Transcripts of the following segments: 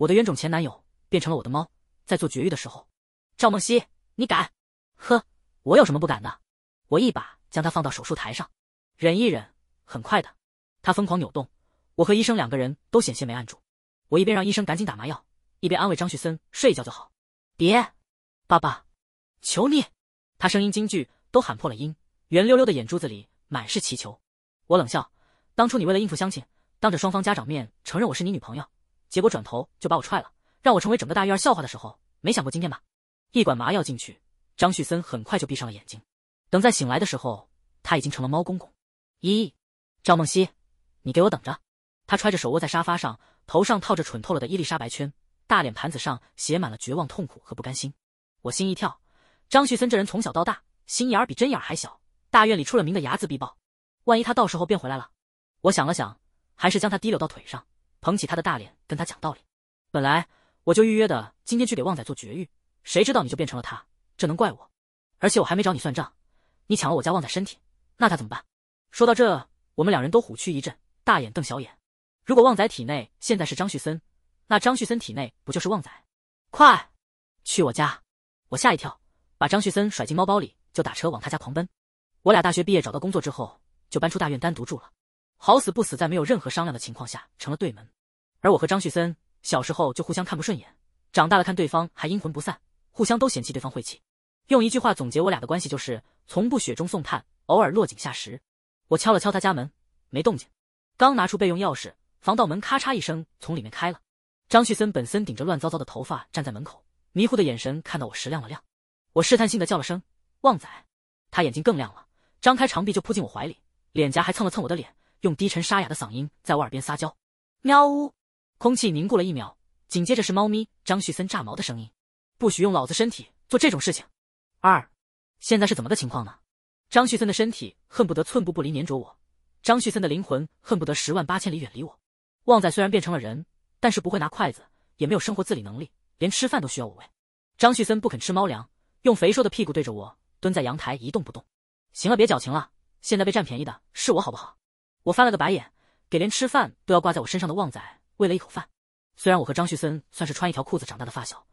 我的冤种前男友变成了我的猫，在做绝育的时候，赵梦溪，你敢？呵，我有什么不敢的？我一把将他放到手术台上，忍一忍，很快的。他疯狂扭动，我和医生两个人都险些没按住。我一边让医生赶紧打麻药，一边安慰张旭森：“睡一觉就好。”别，爸爸，求你！他声音惊惧，都喊破了音，圆溜溜的眼珠子里满是祈求。我冷笑：“当初你为了应付乡亲，当着双方家长面承认我是你女朋友。”结果转头就把我踹了，让我成为整个大院笑话的时候，没想过今天吧？一管麻药进去，张旭森很快就闭上了眼睛。等再醒来的时候，他已经成了猫公公。咦，赵梦溪，你给我等着！他揣着手窝在沙发上，头上套着蠢透了的伊丽莎白圈，大脸盘子上写满了绝望、痛苦和不甘心。我心一跳，张旭森这人从小到大心眼儿比针眼还小，大院里出了名的睚眦必报。万一他到时候变回来了，我想了想，还是将他提溜到腿上。捧起他的大脸，跟他讲道理。本来我就预约的，今天去给旺仔做绝育，谁知道你就变成了他，这能怪我？而且我还没找你算账，你抢了我家旺仔身体，那他怎么办？说到这，我们两人都虎躯一震，大眼瞪小眼。如果旺仔体内现在是张旭森，那张旭森体内不就是旺仔？快，去我家！我吓一跳，把张旭森甩进猫包里，就打车往他家狂奔。我俩大学毕业找到工作之后，就搬出大院单独住了。好死不死，在没有任何商量的情况下成了对门，而我和张旭森小时候就互相看不顺眼，长大了看对方还阴魂不散，互相都嫌弃对方晦气。用一句话总结我俩的关系，就是从不雪中送炭，偶尔落井下石。我敲了敲他家门，没动静，刚拿出备用钥匙，防盗门咔嚓一声从里面开了。张旭森本森顶着乱糟糟的头发站在门口，迷糊的眼神看到我时亮了亮。我试探性的叫了声“旺仔”，他眼睛更亮了，张开长臂就扑进我怀里，脸颊还蹭了蹭我的脸。用低沉沙哑的嗓音在我耳边撒娇，喵呜！空气凝固了一秒，紧接着是猫咪张旭森炸毛的声音：“不许用老子身体做这种事情！”二，现在是怎么个情况呢？张旭森的身体恨不得寸步不离粘着我，张旭森的灵魂恨不得十万八千里远离我。旺仔虽然变成了人，但是不会拿筷子，也没有生活自理能力，连吃饭都需要我喂。张旭森不肯吃猫粮，用肥硕的屁股对着我蹲在阳台一动不动。行了，别矫情了，现在被占便宜的是我，好不好？我翻了个白眼，给连吃饭都要挂在我身上的旺仔喂了一口饭。虽然我和张旭森算是穿一条裤子长大的发小，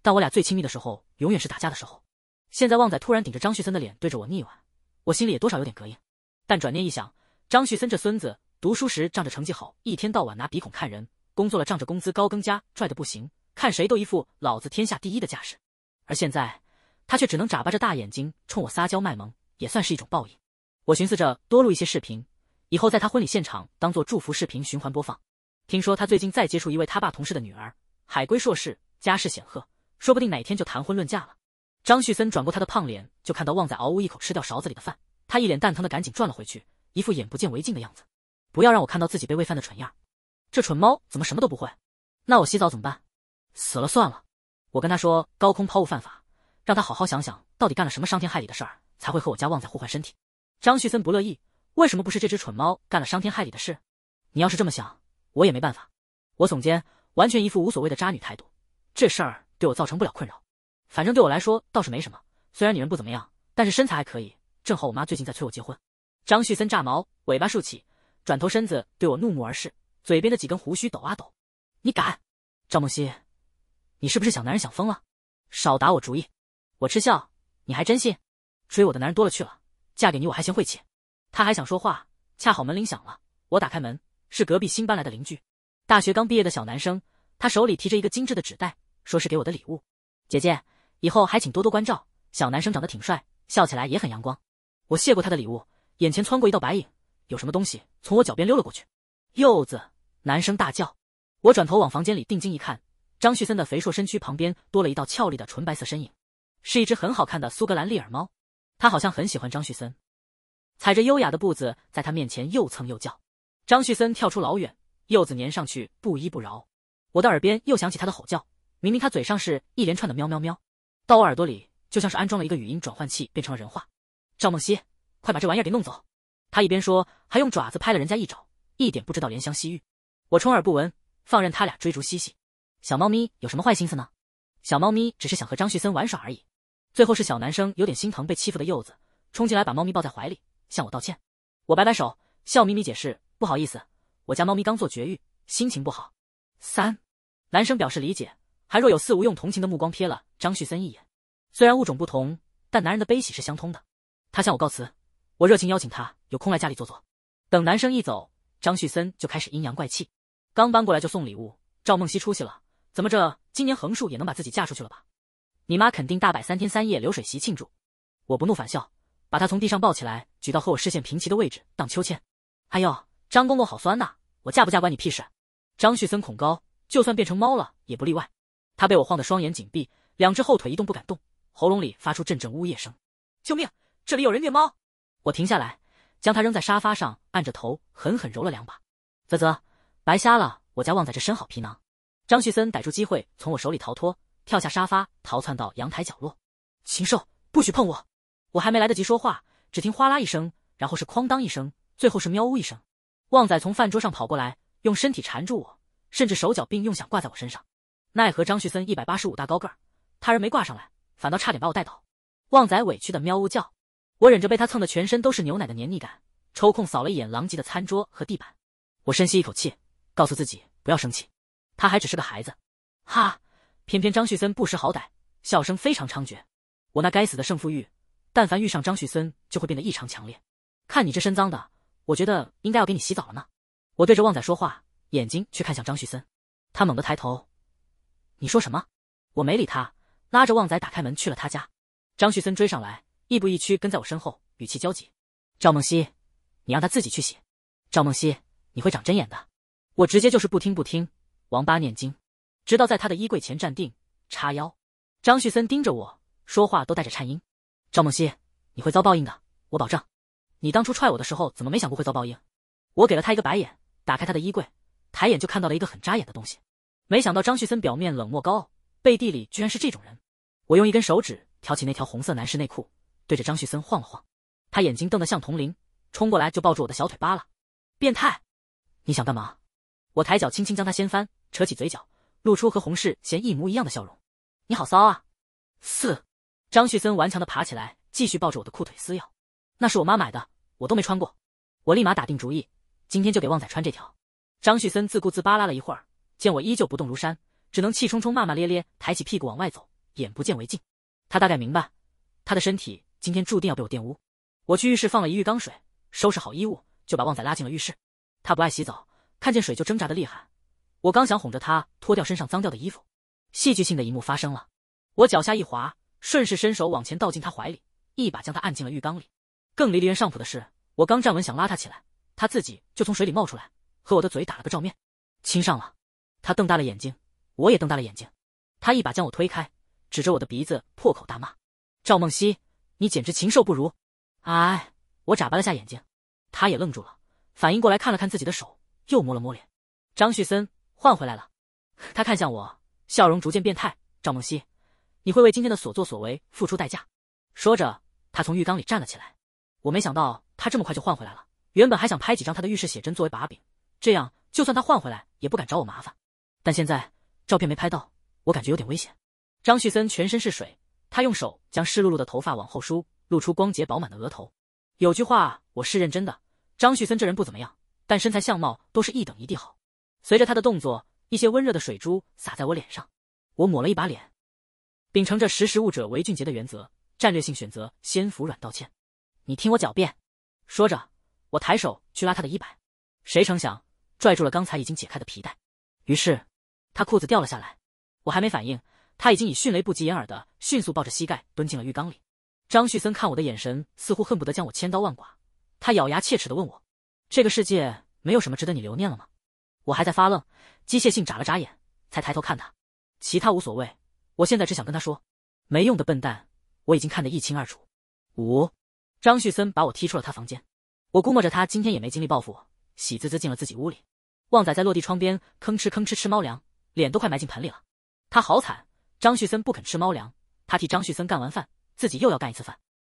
但我俩最亲密的时候，永远是打架的时候。现在旺仔突然顶着张旭森的脸对着我腻歪，我心里也多少有点膈应。但转念一想，张旭森这孙子读书时仗着成绩好，一天到晚拿鼻孔看人；工作了仗着工资高，更加拽的不行，看谁都一副老子天下第一的架势。而现在，他却只能眨巴着大眼睛冲我撒娇卖萌，也算是一种报应。我寻思着多录一些视频。以后在他婚礼现场当做祝福视频循环播放。听说他最近再接触一位他爸同事的女儿，海归硕士，家世显赫，说不定哪天就谈婚论嫁了。张旭森转过他的胖脸，就看到旺仔嗷呜一口吃掉勺子里的饭，他一脸蛋疼的赶紧转了回去，一副眼不见为净的样子。不要让我看到自己被喂饭的蠢样。这蠢猫怎么什么都不会？那我洗澡怎么办？死了算了。我跟他说高空抛物犯法，让他好好想想到底干了什么伤天害理的事儿才会和我家旺仔互换身体。张旭森不乐意。为什么不是这只蠢猫干了伤天害理的事？你要是这么想，我也没办法。我耸肩，完全一副无所谓的渣女态度。这事儿对我造成不了困扰，反正对我来说倒是没什么。虽然女人不怎么样，但是身材还可以。正好我妈最近在催我结婚。张旭森炸毛，尾巴竖起，转头身子对我怒目而视，嘴边的几根胡须抖啊抖。你敢，赵梦溪，你是不是想男人想疯了？少打我主意！我嗤笑，你还真信？追我的男人多了去了，嫁给你我还嫌晦气。他还想说话，恰好门铃响了。我打开门，是隔壁新搬来的邻居，大学刚毕业的小男生。他手里提着一个精致的纸袋，说是给我的礼物。姐姐，以后还请多多关照。小男生长得挺帅，笑起来也很阳光。我谢过他的礼物，眼前穿过一道白影，有什么东西从我脚边溜了过去。柚子，男生大叫。我转头往房间里定睛一看，张旭森的肥硕身躯旁边多了一道俏丽的纯白色身影，是一只很好看的苏格兰立耳猫。他好像很喜欢张旭森。踩着优雅的步子，在他面前又蹭又叫。张旭森跳出老远，柚子粘上去不依不饶。我的耳边又响起他的吼叫，明明他嘴上是一连串的喵喵喵，到我耳朵里就像是安装了一个语音转换器，变成了人话。赵梦溪，快把这玩意儿给弄走！他一边说，还用爪子拍了人家一爪，一点不知道怜香惜玉。我充耳不闻，放任他俩追逐嬉戏。小猫咪有什么坏心思呢？小猫咪只是想和张旭森玩耍而已。最后是小男生有点心疼被欺负的柚子，冲进来把猫咪抱在怀里。向我道歉，我摆摆手，笑眯眯解释，不好意思，我家猫咪刚做绝育，心情不好。三，男生表示理解，还若有似无用同情的目光瞥了张旭森一眼。虽然物种不同，但男人的悲喜是相通的。他向我告辞，我热情邀请他有空来家里坐坐。等男生一走，张旭森就开始阴阳怪气，刚搬过来就送礼物，赵梦溪出息了，怎么着，今年横竖也能把自己嫁出去了吧？你妈肯定大摆三天三夜流水席庆祝。我不怒反笑。把他从地上抱起来，举到和我视线平齐的位置荡秋千。哎呦，张公公好酸呐！我嫁不嫁关你屁事！张旭森恐高，就算变成猫了也不例外。他被我晃得双眼紧闭，两只后腿一动不敢动，喉咙里发出阵阵呜咽声。救命！这里有人虐猫！我停下来，将他扔在沙发上，按着头狠狠揉了两把。啧啧，白瞎了我家旺仔这身好皮囊。张旭森逮住机会从我手里逃脱，跳下沙发逃窜到阳台角落。禽兽，不许碰我！我还没来得及说话，只听哗啦一声，然后是哐当一声，最后是喵呜一声。旺仔从饭桌上跑过来，用身体缠住我，甚至手脚并用想挂在我身上。奈何张旭森一百八十五大高个儿，他人没挂上来，反倒差点把我带倒。旺仔委屈的喵呜叫，我忍着被他蹭的全身都是牛奶的黏腻感，抽空扫了一眼狼藉的餐桌和地板。我深吸一口气，告诉自己不要生气，他还只是个孩子。哈，偏偏张旭森不识好歹，笑声非常猖獗。我那该死的胜负欲。但凡遇上张旭森，就会变得异常强烈。看你这身脏的，我觉得应该要给你洗澡了呢。我对着旺仔说话，眼睛却看向张旭森。他猛地抬头，你说什么？我没理他，拉着旺仔打开门去了他家。张旭森追上来，亦步亦趋跟在我身后，语气焦急。赵梦溪，你让他自己去洗。赵梦溪，你会长针眼的。我直接就是不听不听，王八念经。直到在他的衣柜前站定，叉腰。张旭森盯着我，说话都带着颤音。赵梦溪，你会遭报应的，我保证。你当初踹我的时候，怎么没想过会遭报应？我给了他一个白眼，打开他的衣柜，抬眼就看到了一个很扎眼的东西。没想到张旭森表面冷漠高傲，背地里居然是这种人。我用一根手指挑起那条红色男士内裤，对着张旭森晃了晃。他眼睛瞪得像铜铃，冲过来就抱住我的小腿扒拉。变态，你想干嘛？我抬脚轻轻将他掀翻，扯起嘴角，露出和洪世贤一模一样的笑容。你好骚啊！四。张旭森顽强的爬起来，继续抱着我的裤腿撕咬。那是我妈买的，我都没穿过。我立马打定主意，今天就给旺仔穿这条。张旭森自顾自扒拉了一会儿，见我依旧不动如山，只能气冲冲骂骂咧咧，抬起屁股往外走。眼不见为净，他大概明白，他的身体今天注定要被我玷污。我去浴室放了一浴缸水，收拾好衣物，就把旺仔拉进了浴室。他不爱洗澡，看见水就挣扎的厉害。我刚想哄着他脱掉身上脏掉的衣服，戏剧性的一幕发生了，我脚下一滑。顺势伸手往前倒进他怀里，一把将他按进了浴缸里。更离离人上谱的是，我刚站稳想拉他起来，他自己就从水里冒出来，和我的嘴打了个照面，亲上了。他瞪大了眼睛，我也瞪大了眼睛。他一把将我推开，指着我的鼻子破口大骂：“赵梦溪，你简直禽兽不如！”哎，我眨巴了下眼睛，他也愣住了，反应过来看了看自己的手，又摸了摸脸。张旭森换回来了，他看向我，笑容逐渐变态。赵梦溪。你会为今天的所作所为付出代价。说着，他从浴缸里站了起来。我没想到他这么快就换回来了。原本还想拍几张他的浴室写真作为把柄，这样就算他换回来也不敢找我麻烦。但现在照片没拍到，我感觉有点危险。张旭森全身是水，他用手将湿漉漉的头发往后梳，露出光洁饱满的额头。有句话，我是认真的。张旭森这人不怎么样，但身材相貌都是一等一地好。随着他的动作，一些温热的水珠洒在我脸上，我抹了一把脸。秉承着“识时务者为俊杰”的原则，战略性选择先服软道歉。你听我狡辩，说着，我抬手去拉他的衣摆，谁成想拽住了刚才已经解开的皮带，于是他裤子掉了下来。我还没反应，他已经以迅雷不及掩耳的迅速抱着膝盖蹲进了浴缸里。张旭森看我的眼神似乎恨不得将我千刀万剐，他咬牙切齿的问我：“这个世界没有什么值得你留念了吗？”我还在发愣，机械性眨了眨眼，才抬头看他。其他无所谓。我现在只想跟他说，没用的笨蛋，我已经看得一清二楚。五，张旭森把我踢出了他房间，我估摸着他今天也没精力报复我，喜滋滋进了自己屋里。旺仔在落地窗边吭哧吭哧吃猫粮，脸都快埋进盆里了。他好惨，张旭森不肯吃猫粮，他替张旭森干完饭，自己又要干一次饭。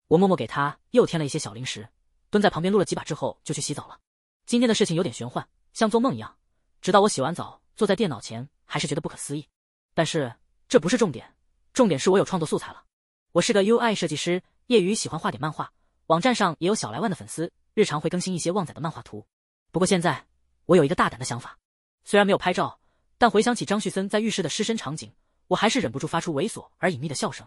我默默给他又添了一些小零食，蹲在旁边撸了几把之后，就去洗澡了。今天的事情有点玄幻，像做梦一样，直到我洗完澡坐在电脑前，还是觉得不可思议。但是。这不是重点，重点是我有创作素材了。我是个 U I 设计师，业余喜欢画点漫画，网站上也有小来万的粉丝，日常会更新一些旺仔的漫画图。不过现在我有一个大胆的想法，虽然没有拍照，但回想起张旭森在浴室的湿身场景，我还是忍不住发出猥琐而隐秘的笑声。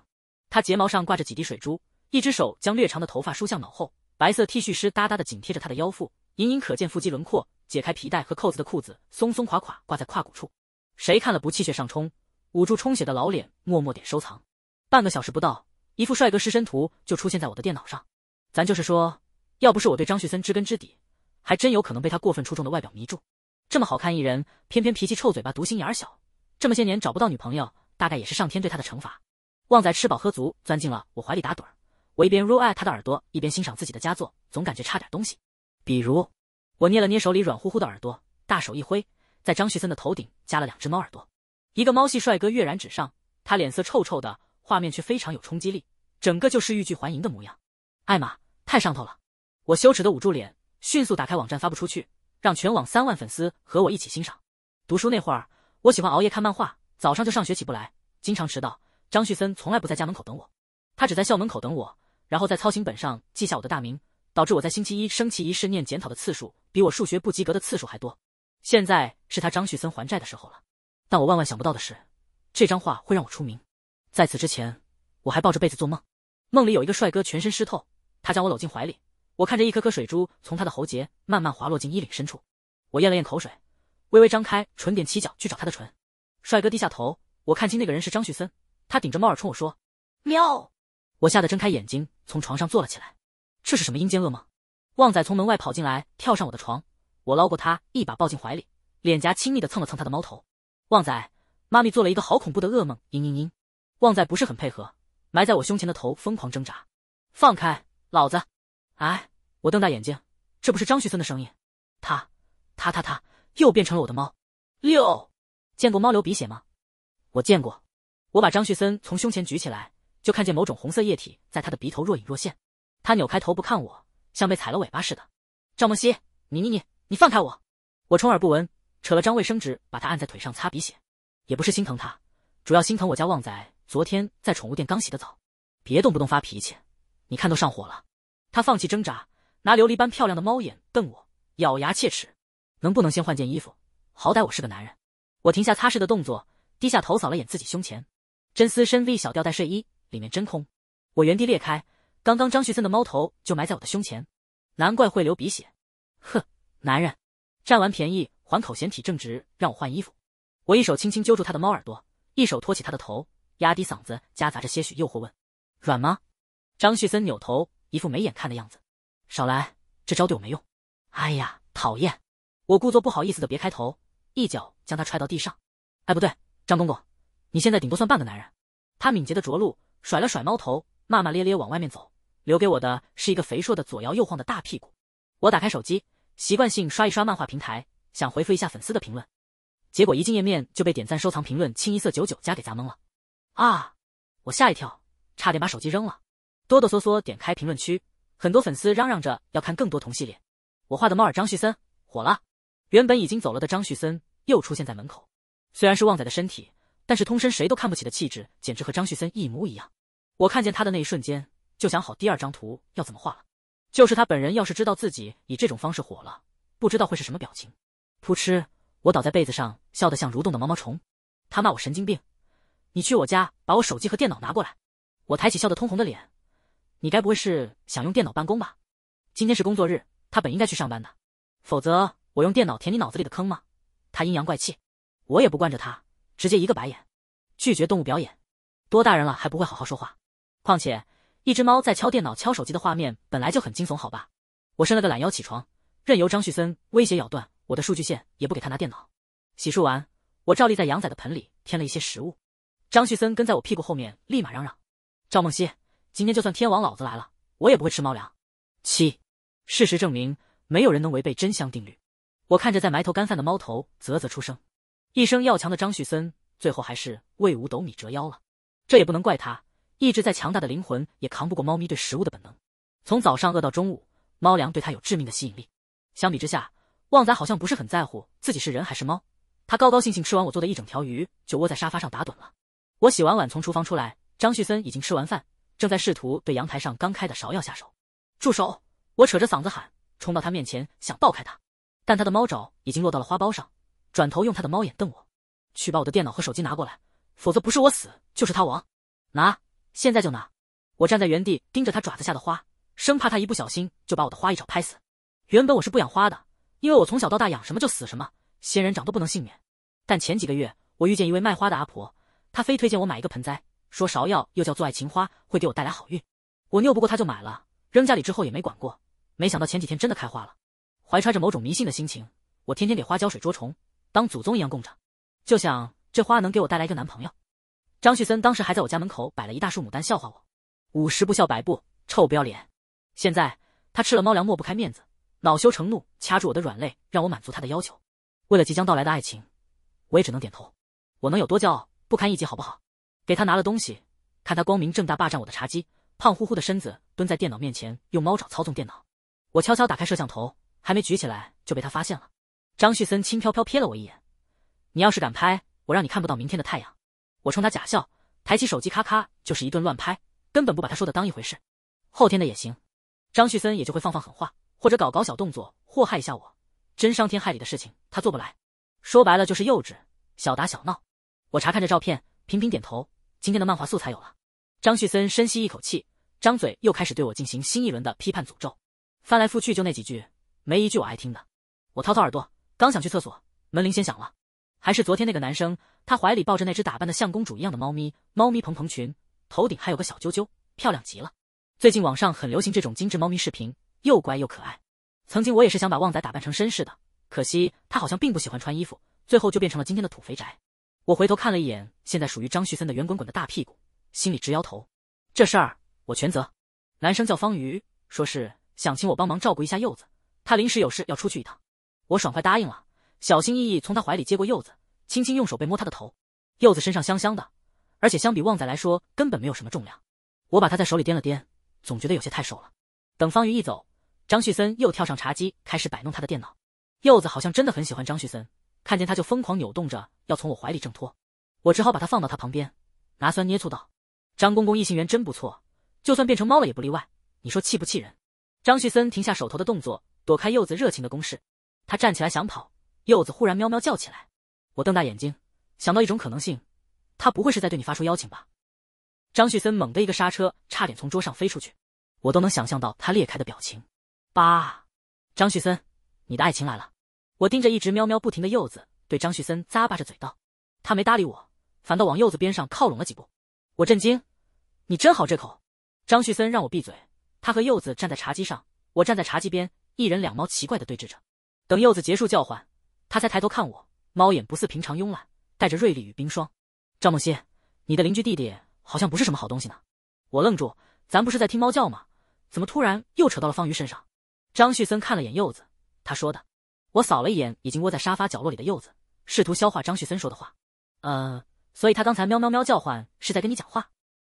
他睫毛上挂着几滴水珠，一只手将略长的头发梳向脑后，白色 T 恤湿哒哒的紧贴着他的腰腹，隐隐可见腹肌轮廓。解开皮带和扣子的裤子松松垮垮挂在胯骨处，谁看了不气血上冲？捂住充血的老脸，默默点收藏。半个小时不到，一副帅哥失身图就出现在我的电脑上。咱就是说，要不是我对张旭森知根知底，还真有可能被他过分出众的外表迷住。这么好看一人，偏偏脾气臭，嘴巴毒，心眼儿小。这么些年找不到女朋友，大概也是上天对他的惩罚。旺仔吃饱喝足，钻进了我怀里打盹儿。我一边揉爱他的耳朵，一边欣赏自己的佳作，总感觉差点东西。比如，我捏了捏手里软乎乎的耳朵，大手一挥，在张旭森的头顶加了两只猫耳朵。一个猫系帅哥跃然纸上，他脸色臭臭的，画面却非常有冲击力，整个就是欲拒还迎的模样。艾玛，太上头了！我羞耻的捂住脸，迅速打开网站发不出去，让全网三万粉丝和我一起欣赏。读书那会儿，我喜欢熬夜看漫画，早上就上学起不来，经常迟到。张旭森从来不在家门口等我，他只在校门口等我，然后在操行本上记下我的大名，导致我在星期一升旗仪式念检讨的次数比我数学不及格的次数还多。现在是他张旭森还债的时候了。但我万万想不到的是，这张画会让我出名。在此之前，我还抱着被子做梦，梦里有一个帅哥全身湿透，他将我搂进怀里，我看着一颗颗水珠从他的喉结慢慢滑落进衣领深处，我咽了咽口水，微微张开唇，踮起脚去找他的唇。帅哥低下头，我看清那个人是张旭森，他顶着猫耳冲我说：“喵！”我吓得睁开眼睛，从床上坐了起来。这是什么阴间噩梦？旺仔从门外跑进来，跳上我的床，我捞过他，一把抱进怀里，脸颊亲密的蹭了蹭他的猫头。旺仔，妈咪做了一个好恐怖的噩梦，嘤嘤嘤。旺仔不是很配合，埋在我胸前的头疯狂挣扎，放开老子！哎，我瞪大眼睛，这不是张旭森的声音，他、他、他、他又变成了我的猫。六，见过猫流鼻血吗？我见过。我把张旭森从胸前举起来，就看见某种红色液体在他的鼻头若隐若现。他扭开头不看我，像被踩了尾巴似的。赵梦溪，你你你你放开我！我充耳不闻。扯了张卫生纸，把他按在腿上擦鼻血，也不是心疼他，主要心疼我家旺仔。昨天在宠物店刚洗的澡，别动不动发脾气，你看都上火了。他放弃挣扎，拿琉璃般漂亮的猫眼瞪我，咬牙切齿。能不能先换件衣服？好歹我是个男人。我停下擦拭的动作，低下头扫了眼自己胸前，真丝深 V 小吊带睡衣，里面真空。我原地裂开，刚刚张旭森的猫头就埋在我的胸前，难怪会流鼻血。哼，男人，占完便宜。还口嫌体正直，让我换衣服。我一手轻轻揪住他的猫耳朵，一手托起他的头，压低嗓子，夹杂着些许诱惑问：“软吗？”张旭森扭头，一副没眼看的样子：“少来，这招对我没用。”哎呀，讨厌！我故作不好意思的别开头，一脚将他踹到地上。哎，不对，张公公，你现在顶多算半个男人。他敏捷的着陆，甩了甩猫头，骂骂咧咧往外面走，留给我的是一个肥硕的左摇右晃的大屁股。我打开手机，习惯性刷一刷漫画平台。想回复一下粉丝的评论，结果一进页面就被点赞、收藏、评论清一色九九加给砸懵了啊！我吓一跳，差点把手机扔了，哆哆嗦嗦点开评论区，很多粉丝嚷嚷着要看更多同系列。我画的猫耳张旭森火了，原本已经走了的张旭森又出现在门口，虽然是旺仔的身体，但是通身谁都看不起的气质，简直和张旭森一模一样。我看见他的那一瞬间，就想好第二张图要怎么画了。就是他本人，要是知道自己以这种方式火了，不知道会是什么表情。扑哧！我倒在被子上，笑得像蠕动的毛毛虫。他骂我神经病。你去我家把我手机和电脑拿过来。我抬起笑得通红的脸。你该不会是想用电脑办公吧？今天是工作日，他本应该去上班的。否则我用电脑填你脑子里的坑吗？他阴阳怪气。我也不惯着他，直接一个白眼，拒绝动物表演。多大人了还不会好好说话？况且一只猫在敲电脑、敲手机的画面本来就很惊悚，好吧？我伸了个懒腰起床，任由张旭森威胁咬断。我的数据线也不给他拿电脑。洗漱完，我照例在羊仔的盆里添了一些食物。张旭森跟在我屁股后面，立马嚷嚷：“赵梦溪，今天就算天王老子来了，我也不会吃猫粮。”七，事实证明，没有人能违背真香定律。我看着在埋头干饭的猫头，啧啧出声。一生要强的张旭森，最后还是为五斗米折腰了。这也不能怪他，意志再强大的灵魂也扛不过猫咪对食物的本能。从早上饿到中午，猫粮对他有致命的吸引力。相比之下，旺仔好像不是很在乎自己是人还是猫，他高高兴兴吃完我做的一整条鱼，就窝在沙发上打盹了。我洗完碗从厨房出来，张旭森已经吃完饭，正在试图对阳台上刚开的芍药下手。住手！我扯着嗓子喊，冲到他面前想抱开他，但他的猫爪已经落到了花苞上，转头用他的猫眼瞪我。去把我的电脑和手机拿过来，否则不是我死就是他亡。拿！现在就拿！我站在原地盯着他爪子下的花，生怕他一不小心就把我的花一爪拍死。原本我是不养花的。因为我从小到大养什么就死什么，仙人掌都不能幸免。但前几个月我遇见一位卖花的阿婆，她非推荐我买一个盆栽，说芍药又叫做爱情花，会给我带来好运。我拗不过她就买了，扔家里之后也没管过。没想到前几天真的开花了，怀揣着某种迷信的心情，我天天给花浇水捉虫，当祖宗一样供着，就想这花能给我带来一个男朋友。张旭森当时还在我家门口摆了一大束牡丹笑话我，五十不笑百步，臭不要脸。现在他吃了猫粮抹不开面子。恼羞成怒，掐住我的软肋，让我满足他的要求。为了即将到来的爱情，我也只能点头。我能有多骄傲，不堪一击，好不好？给他拿了东西，看他光明正大霸占我的茶几，胖乎乎的身子蹲在电脑面前，用猫爪操纵电脑。我悄悄打开摄像头，还没举起来就被他发现了。张旭森轻飘飘瞥了我一眼：“你要是敢拍，我让你看不到明天的太阳。”我冲他假笑，抬起手机，咔咔就是一顿乱拍，根本不把他说的当一回事。后天的也行，张旭森也就会放放狠话。或者搞搞小动作祸害一下我，真伤天害理的事情他做不来。说白了就是幼稚，小打小闹。我查看着照片，频频点头。今天的漫画素材有了。张旭森深吸一口气，张嘴又开始对我进行新一轮的批判诅咒，翻来覆去就那几句，没一句我爱听的。我掏掏耳朵，刚想去厕所，门铃先响了。还是昨天那个男生，他怀里抱着那只打扮的像公主一样的猫咪，猫咪蓬蓬裙，头顶还有个小啾啾，漂亮极了。最近网上很流行这种精致猫咪视频。又乖又可爱。曾经我也是想把旺仔打扮成绅士的，可惜他好像并不喜欢穿衣服，最后就变成了今天的土肥宅。我回头看了一眼，现在属于张旭森的圆滚滚的大屁股，心里直摇头。这事儿我全责。男生叫方瑜，说是想请我帮忙照顾一下柚子，他临时有事要出去一趟。我爽快答应了，小心翼翼从他怀里接过柚子，轻轻用手背摸他的头。柚子身上香香的，而且相比旺仔来说根本没有什么重量。我把他在手里掂了掂，总觉得有些太瘦了。等方瑜一走。张旭森又跳上茶几，开始摆弄他的电脑。柚子好像真的很喜欢张旭森，看见他就疯狂扭动着要从我怀里挣脱，我只好把他放到他旁边，拿酸捏醋道：“张公公异性缘真不错，就算变成猫了也不例外。你说气不气人？”张旭森停下手头的动作，躲开柚子热情的攻势。他站起来想跑，柚子忽然喵喵叫起来。我瞪大眼睛，想到一种可能性：他不会是在对你发出邀请吧？张旭森猛的一个刹车，差点从桌上飞出去。我都能想象到他裂开的表情。八，张旭森，你的爱情来了。我盯着一直喵喵不停的柚子，对张旭森咂巴着嘴道。他没搭理我，反倒往柚子边上靠拢了几步。我震惊，你真好这口。张旭森让我闭嘴。他和柚子站在茶几上，我站在茶几边，一人两猫奇怪的对峙着。等柚子结束叫唤，他才抬头看我，猫眼不似平常慵懒，带着锐利与冰霜。赵梦欣，你的邻居弟弟好像不是什么好东西呢。我愣住，咱不是在听猫叫吗？怎么突然又扯到了方瑜身上？张旭森看了眼柚子，他说的。我扫了一眼已经窝在沙发角落里的柚子，试图消化张旭森说的话。呃，所以他刚才喵喵喵叫唤是在跟你讲话。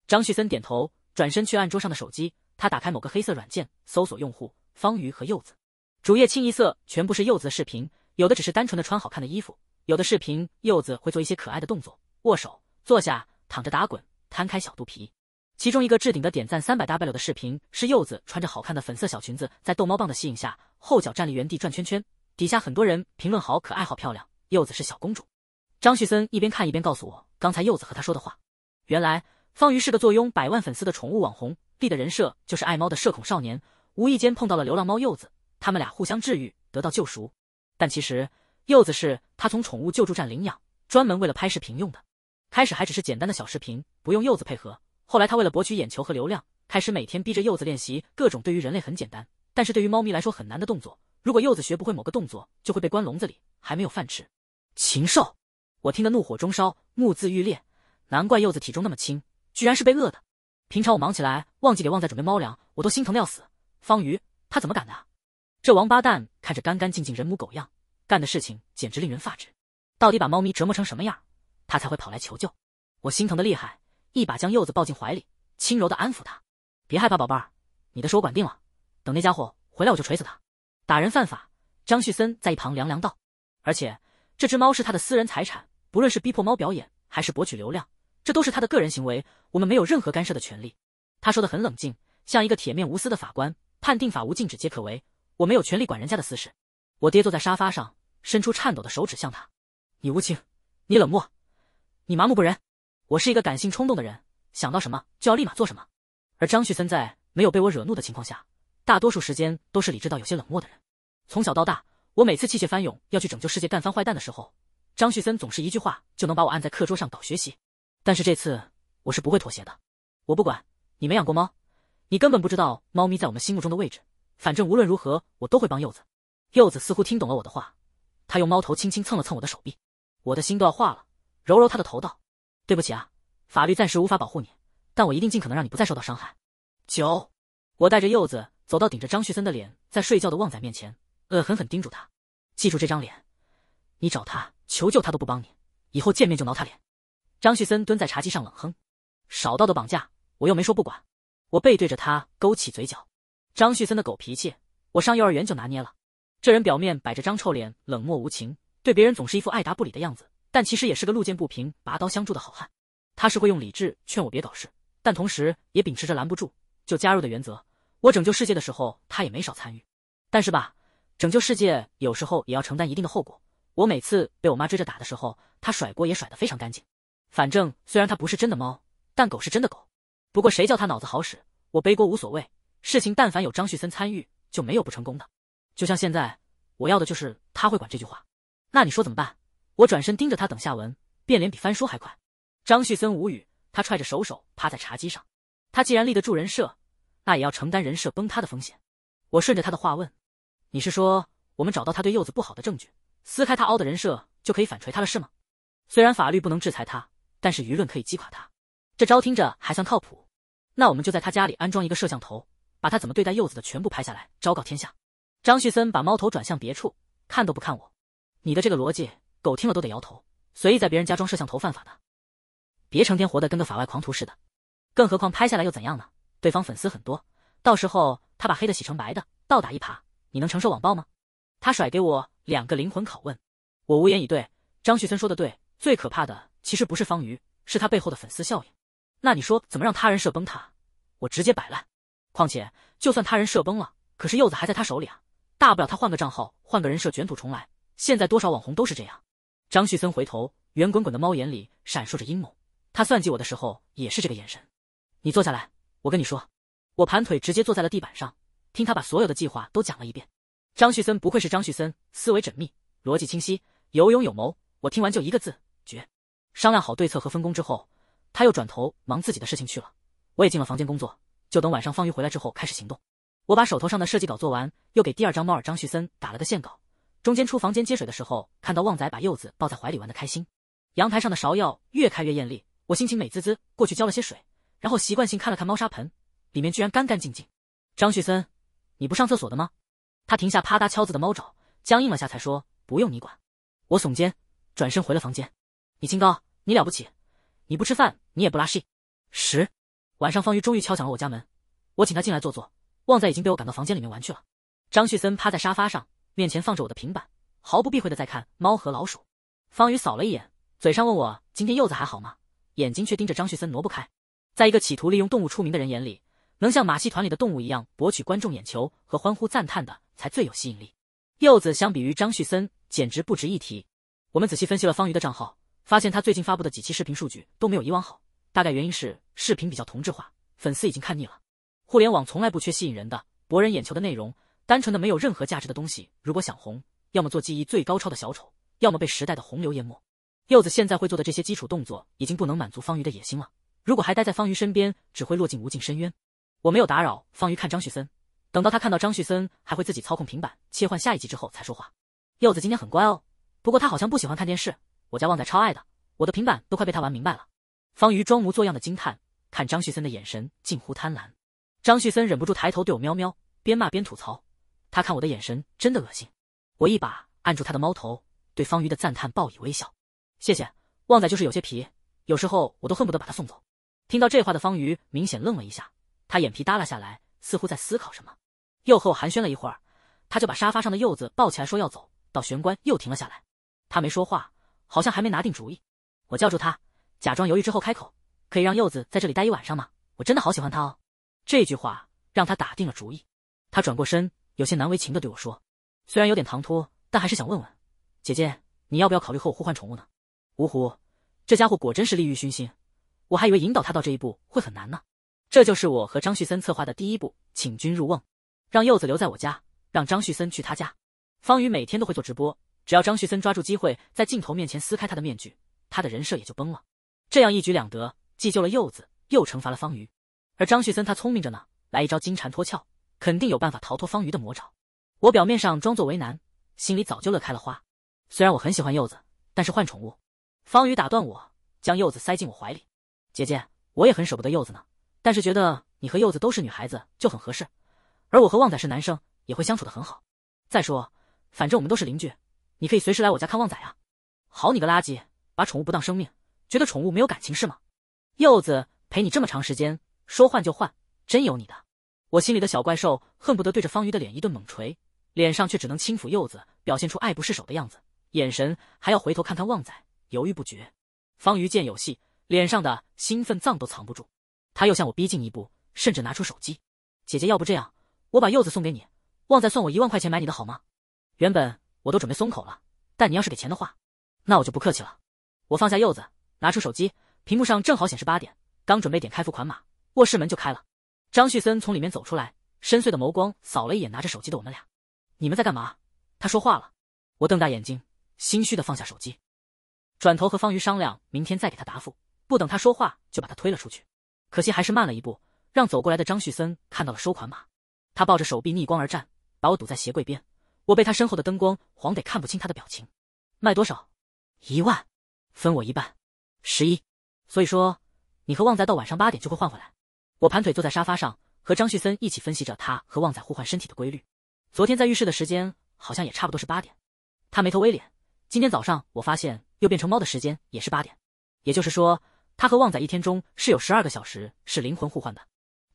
张旭森点头，转身去按桌上的手机，他打开某个黑色软件，搜索用户方瑜和柚子。主页清一色，全部是柚子的视频，有的只是单纯的穿好看的衣服，有的视频柚子会做一些可爱的动作，握手、坐下、躺着打滚、摊开小肚皮。其中一个置顶的点赞三百 W 的视频是柚子穿着好看的粉色小裙子，在逗猫棒的吸引下，后脚站立原地转圈圈。底下很多人评论好可爱，好漂亮，柚子是小公主。张旭森一边看一边告诉我刚才柚子和他说的话。原来方瑜是个坐拥百万粉丝的宠物网红，立的人设就是爱猫的社恐少年。无意间碰到了流浪猫柚子，他们俩互相治愈，得到救赎。但其实柚子是他从宠物救助站领养，专门为了拍视频用的。开始还只是简单的小视频，不用柚子配合。后来，他为了博取眼球和流量，开始每天逼着柚子练习各种对于人类很简单，但是对于猫咪来说很难的动作。如果柚子学不会某个动作，就会被关笼子里，还没有饭吃。禽兽！我听得怒火中烧，目眦欲裂。难怪柚子体重那么轻，居然是被饿的。平常我忙起来忘记给旺仔准备猫粮，我都心疼的要死。方瑜他怎么敢的啊？这王八蛋看着干干净净，人模狗样，干的事情简直令人发指。到底把猫咪折磨成什么样，他才会跑来求救？我心疼的厉害。一把将柚子抱进怀里，轻柔的安抚他：“别害怕，宝贝儿，你的事我管定了。等那家伙回来，我就锤死他。打人犯法。”张旭森在一旁凉凉道：“而且这只猫是他的私人财产，不论是逼迫猫表演，还是博取流量，这都是他的个人行为，我们没有任何干涉的权利。”他说的很冷静，像一个铁面无私的法官，判定法无禁止皆可为。我没有权利管人家的私事。我爹坐在沙发上，伸出颤抖的手指向他：“你无情，你冷漠，你麻木不仁。”我是一个感性冲动的人，想到什么就要立马做什么。而张旭森在没有被我惹怒的情况下，大多数时间都是理智到有些冷漠的人。从小到大，我每次气血翻涌要去拯救世界干翻坏蛋的时候，张旭森总是一句话就能把我按在课桌上搞学习。但是这次我是不会妥协的。我不管，你没养过猫，你根本不知道猫咪在我们心目中的位置。反正无论如何，我都会帮柚子。柚子似乎听懂了我的话，他用猫头轻轻蹭了蹭我的手臂，我的心都要化了。揉揉他的头，道。对不起啊，法律暂时无法保护你，但我一定尽可能让你不再受到伤害。九，我带着柚子走到顶着张旭森的脸在睡觉的旺仔面前，恶狠狠盯住他，记住这张脸，你找他求救他都不帮你，以后见面就挠他脸。张旭森蹲在茶几上冷哼：“少到的绑架，我又没说不管。”我背对着他勾起嘴角。张旭森的狗脾气，我上幼儿园就拿捏了。这人表面摆着张臭脸，冷漠无情，对别人总是一副爱答不理的样子。但其实也是个路见不平拔刀相助的好汉，他是会用理智劝我别搞事，但同时也秉持着拦不住就加入的原则。我拯救世界的时候，他也没少参与。但是吧，拯救世界有时候也要承担一定的后果。我每次被我妈追着打的时候，他甩锅也甩得非常干净。反正虽然他不是真的猫，但狗是真的狗。不过谁叫他脑子好使，我背锅无所谓。事情但凡有张旭森参与，就没有不成功的。就像现在，我要的就是他会管这句话。那你说怎么办？我转身盯着他，等下文，变脸比翻书还快。张旭森无语，他踹着手手趴在茶几上。他既然立得住人设，那也要承担人设崩塌的风险。我顺着他的话问：“你是说，我们找到他对柚子不好的证据，撕开他凹的人设，就可以反锤他了，是吗？”虽然法律不能制裁他，但是舆论可以击垮他。这招听着还算靠谱。那我们就在他家里安装一个摄像头，把他怎么对待柚子的全部拍下来，昭告天下。张旭森把猫头转向别处，看都不看我。你的这个逻辑。狗听了都得摇头，随意在别人家装摄像头犯法的，别成天活的跟个法外狂徒似的。更何况拍下来又怎样呢？对方粉丝很多，到时候他把黑的洗成白的，倒打一耙，你能承受网暴吗？他甩给我两个灵魂拷问，我无言以对。张旭森说的对，最可怕的其实不是方瑜，是他背后的粉丝效应。那你说怎么让他人设崩塌？我直接摆烂。况且就算他人设崩了，可是柚子还在他手里啊，大不了他换个账号，换个人设卷土重来。现在多少网红都是这样。张旭森回头，圆滚滚的猫眼里闪烁着阴谋。他算计我的时候也是这个眼神。你坐下来，我跟你说。我盘腿直接坐在了地板上，听他把所有的计划都讲了一遍。张旭森不愧是张旭森，思维缜密，逻辑清晰，有勇有谋。我听完就一个字：绝。商量好对策和分工之后，他又转头忙自己的事情去了。我也进了房间工作，就等晚上方瑜回来之后开始行动。我把手头上的设计稿做完，又给第二张猫耳张旭森打了个线稿。中间出房间接水的时候，看到旺仔把柚子抱在怀里玩的开心。阳台上的芍药越开越艳丽，我心情美滋滋，过去浇了些水，然后习惯性看了看猫砂盆，里面居然干干净净。张旭森，你不上厕所的吗？他停下啪嗒敲子的猫爪，僵硬了下才说：“不用你管。”我耸肩，转身回了房间。你清高，你了不起，你不吃饭，你也不拉稀。十晚上，方瑜终于敲响了我家门，我请他进来坐坐。旺仔已经被我赶到房间里面玩去了。张旭森趴在沙发上。面前放着我的平板，毫不避讳的在看《猫和老鼠》。方宇扫了一眼，嘴上问我：“今天柚子还好吗？”眼睛却盯着张旭森挪不开。在一个企图利用动物出名的人眼里，能像马戏团里的动物一样博取观众眼球和欢呼赞叹的，才最有吸引力。柚子相比于张旭森，简直不值一提。我们仔细分析了方瑜的账号，发现他最近发布的几期视频数据都没有以往好，大概原因是视频比较同质化，粉丝已经看腻了。互联网从来不缺吸引人的、博人眼球的内容。单纯的没有任何价值的东西，如果想红，要么做技艺最高超的小丑，要么被时代的洪流淹没。柚子现在会做的这些基础动作，已经不能满足方瑜的野心了。如果还待在方瑜身边，只会落进无尽深渊。我没有打扰方瑜看张旭森，等到他看到张旭森还会自己操控平板切换下一集之后才说话。柚子今天很乖哦，不过他好像不喜欢看电视。我家旺仔超爱的，我的平板都快被他玩明白了。方瑜装模作样的惊叹，看张旭森的眼神近乎贪婪。张旭森忍不住抬头对我喵喵，边骂边吐槽。他看我的眼神真的恶心，我一把按住他的猫头，对方瑜的赞叹报以微笑。谢谢，旺仔就是有些皮，有时候我都恨不得把他送走。听到这话的方瑜明显愣了一下，他眼皮耷拉下来，似乎在思考什么。又和我寒暄了一会儿，他就把沙发上的柚子抱起来说要走到玄关，又停了下来。他没说话，好像还没拿定主意。我叫住他，假装犹豫之后开口：“可以让柚子在这里待一晚上吗？我真的好喜欢他哦。”这句话让他打定了主意，他转过身。有些难为情的对我说：“虽然有点唐突，但还是想问问，姐姐，你要不要考虑和我互换宠物呢？”芜湖，这家伙果真是利欲熏心，我还以为引导他到这一步会很难呢。这就是我和张旭森策划的第一步，请君入瓮，让柚子留在我家，让张旭森去他家。方宇每天都会做直播，只要张旭森抓住机会，在镜头面前撕开他的面具，他的人设也就崩了。这样一举两得，既救了柚子，又惩罚了方宇。而张旭森他聪明着呢，来一招金蝉脱壳。肯定有办法逃脱方瑜的魔爪，我表面上装作为难，心里早就乐开了花。虽然我很喜欢柚子，但是换宠物，方瑜打断我，将柚子塞进我怀里。姐姐，我也很舍不得柚子呢，但是觉得你和柚子都是女孩子就很合适，而我和旺仔是男生，也会相处的很好。再说，反正我们都是邻居，你可以随时来我家看旺仔啊。好你个垃圾，把宠物不当生命，觉得宠物没有感情是吗？柚子陪你这么长时间，说换就换，真有你的。我心里的小怪兽恨不得对着方瑜的脸一顿猛锤，脸上却只能轻抚柚子，表现出爱不释手的样子，眼神还要回头看看旺仔，犹豫不决。方瑜见有戏，脸上的兴奋藏都藏不住，他又向我逼近一步，甚至拿出手机：“姐姐，要不这样，我把柚子送给你，旺仔算我一万块钱买你的好吗？”原本我都准备松口了，但你要是给钱的话，那我就不客气了。我放下柚子，拿出手机，屏幕上正好显示八点，刚准备点开付款码，卧室门就开了。张旭森从里面走出来，深邃的眸光扫了一眼拿着手机的我们俩：“你们在干嘛？”他说话了。我瞪大眼睛，心虚的放下手机，转头和方瑜商量，明天再给他答复。不等他说话，就把他推了出去。可惜还是慢了一步，让走过来的张旭森看到了收款码。他抱着手臂逆光而站，把我堵在鞋柜边。我被他身后的灯光晃得看不清他的表情。卖多少？一万，分我一半，十一。所以说，你和旺仔到晚上八点就会换回来。我盘腿坐在沙发上，和张旭森一起分析着他和旺仔互换身体的规律。昨天在浴室的时间好像也差不多是八点。他眉头微敛。今天早上我发现又变成猫的时间也是八点，也就是说，他和旺仔一天中是有十二个小时是灵魂互换的，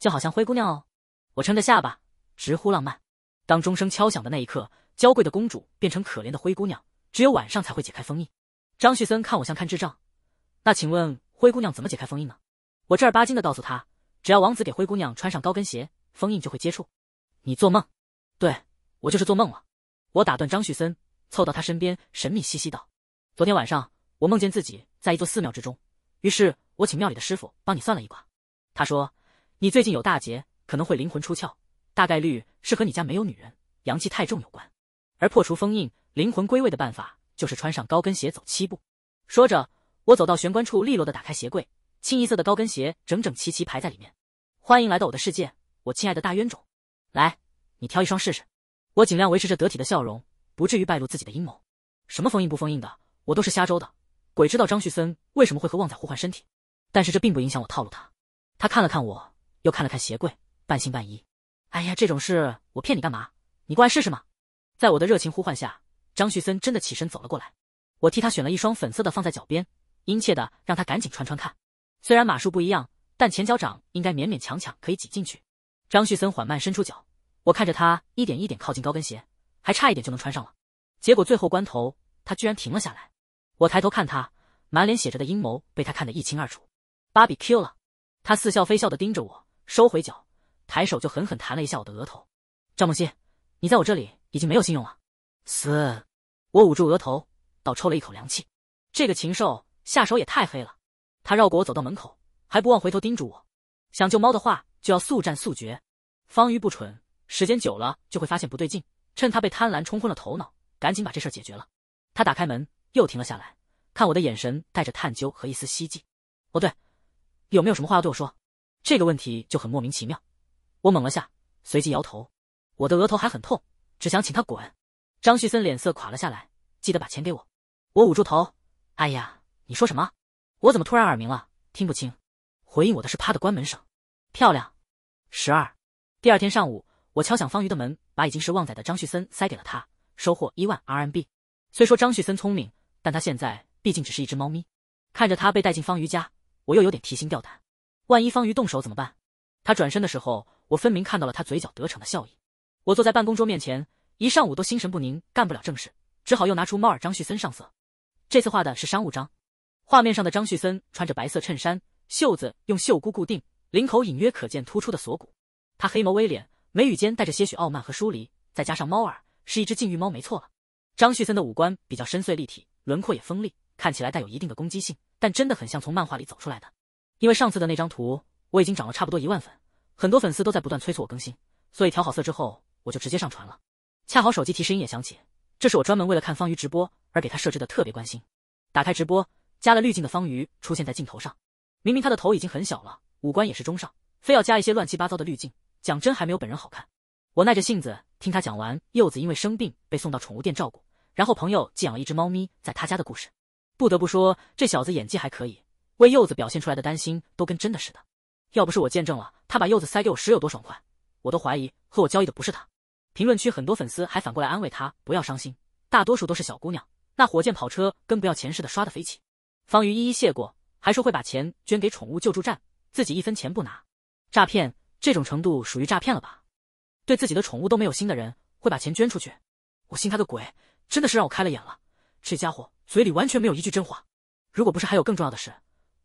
就好像灰姑娘哦。我撑着下巴，直呼浪漫。当钟声敲响的那一刻，娇贵的公主变成可怜的灰姑娘，只有晚上才会解开封印。张旭森看我像看智障，那请问灰姑娘怎么解开封印呢？我正儿八经的告诉他。只要王子给灰姑娘穿上高跟鞋，封印就会接触。你做梦？对我就是做梦了。我打断张旭森，凑到他身边，神秘兮兮道：“昨天晚上我梦见自己在一座寺庙之中，于是我请庙里的师傅帮你算了一卦。他说你最近有大劫，可能会灵魂出窍，大概率是和你家没有女人，阳气太重有关。而破除封印、灵魂归位的办法就是穿上高跟鞋走七步。”说着，我走到玄关处，利落的打开鞋柜。清一色的高跟鞋，整整齐齐排在里面。欢迎来到我的世界，我亲爱的大冤种，来，你挑一双试试。我尽量维持着得体的笑容，不至于败露自己的阴谋。什么封印不封印的，我都是瞎诌的，鬼知道张旭森为什么会和旺仔互换身体。但是这并不影响我套路他。他看了看我，又看了看鞋柜，半信半疑。哎呀，这种事我骗你干嘛？你过来试试嘛！在我的热情呼唤下，张旭森真的起身走了过来。我替他选了一双粉色的放在脚边，殷切的让他赶紧穿穿看。虽然码数不一样，但前脚掌应该勉勉强强可以挤进去。张旭森缓慢伸出脚，我看着他一点一点靠近高跟鞋，还差一点就能穿上了。结果最后关头，他居然停了下来。我抬头看他，满脸写着的阴谋被他看得一清二楚。芭比 Q 了，他似笑非笑地盯着我，收回脚，抬手就狠狠弹了一下我的额头。赵梦欣，你在我这里已经没有信用了。死！我捂住额头，倒抽了一口凉气。这个禽兽下手也太黑了。他绕过我走到门口，还不忘回头叮嘱我：“想救猫的话，就要速战速决。方瑜不蠢，时间久了就会发现不对劲。趁他被贪婪冲昏了头脑，赶紧把这事儿解决了。”他打开门，又停了下来，看我的眼神带着探究和一丝希冀。哦对，有没有什么话要对我说？这个问题就很莫名其妙。我猛了下，随即摇头。我的额头还很痛，只想请他滚。张旭森脸色垮了下来，记得把钱给我。我捂住头，哎呀，你说什么？我怎么突然耳鸣了？听不清。回应我的是啪的关门声。漂亮。十二。第二天上午，我敲响方瑜的门，把已经是旺仔的张旭森塞给了他，收获一万 RMB。虽说张旭森聪明，但他现在毕竟只是一只猫咪。看着他被带进方瑜家，我又有点提心吊胆。万一方瑜动手怎么办？他转身的时候，我分明看到了他嘴角得逞的笑意。我坐在办公桌面前，一上午都心神不宁，干不了正事，只好又拿出猫耳张旭森上色。这次画的是商务章。画面上的张旭森穿着白色衬衫，袖子用袖箍固定，领口隐约可见突出的锁骨。他黑眸微敛，眉宇间带着些许傲慢和疏离，再加上猫耳，是一只禁欲猫没错了。张旭森的五官比较深邃立体，轮廓也锋利，看起来带有一定的攻击性，但真的很像从漫画里走出来的。因为上次的那张图我已经涨了差不多一万粉，很多粉丝都在不断催促我更新，所以调好色之后我就直接上传了。恰好手机提示音也响起，这是我专门为了看方瑜直播而给他设置的特别关心。打开直播。加了滤镜的方瑜出现在镜头上，明明他的头已经很小了，五官也是中上，非要加一些乱七八糟的滤镜，讲真还没有本人好看。我耐着性子听他讲完柚子因为生病被送到宠物店照顾，然后朋友寄养了一只猫咪在他家的故事。不得不说，这小子演技还可以，为柚子表现出来的担心都跟真的似的。要不是我见证了他把柚子塞给我时有多爽快，我都怀疑和我交易的不是他。评论区很多粉丝还反过来安慰他不要伤心，大多数都是小姑娘，那火箭跑车跟不要钱似的刷的飞起。方瑜一一谢过，还说会把钱捐给宠物救助站，自己一分钱不拿。诈骗这种程度属于诈骗了吧？对自己的宠物都没有心的人，会把钱捐出去？我信他个鬼！真的是让我开了眼了，这家伙嘴里完全没有一句真话。如果不是还有更重要的事，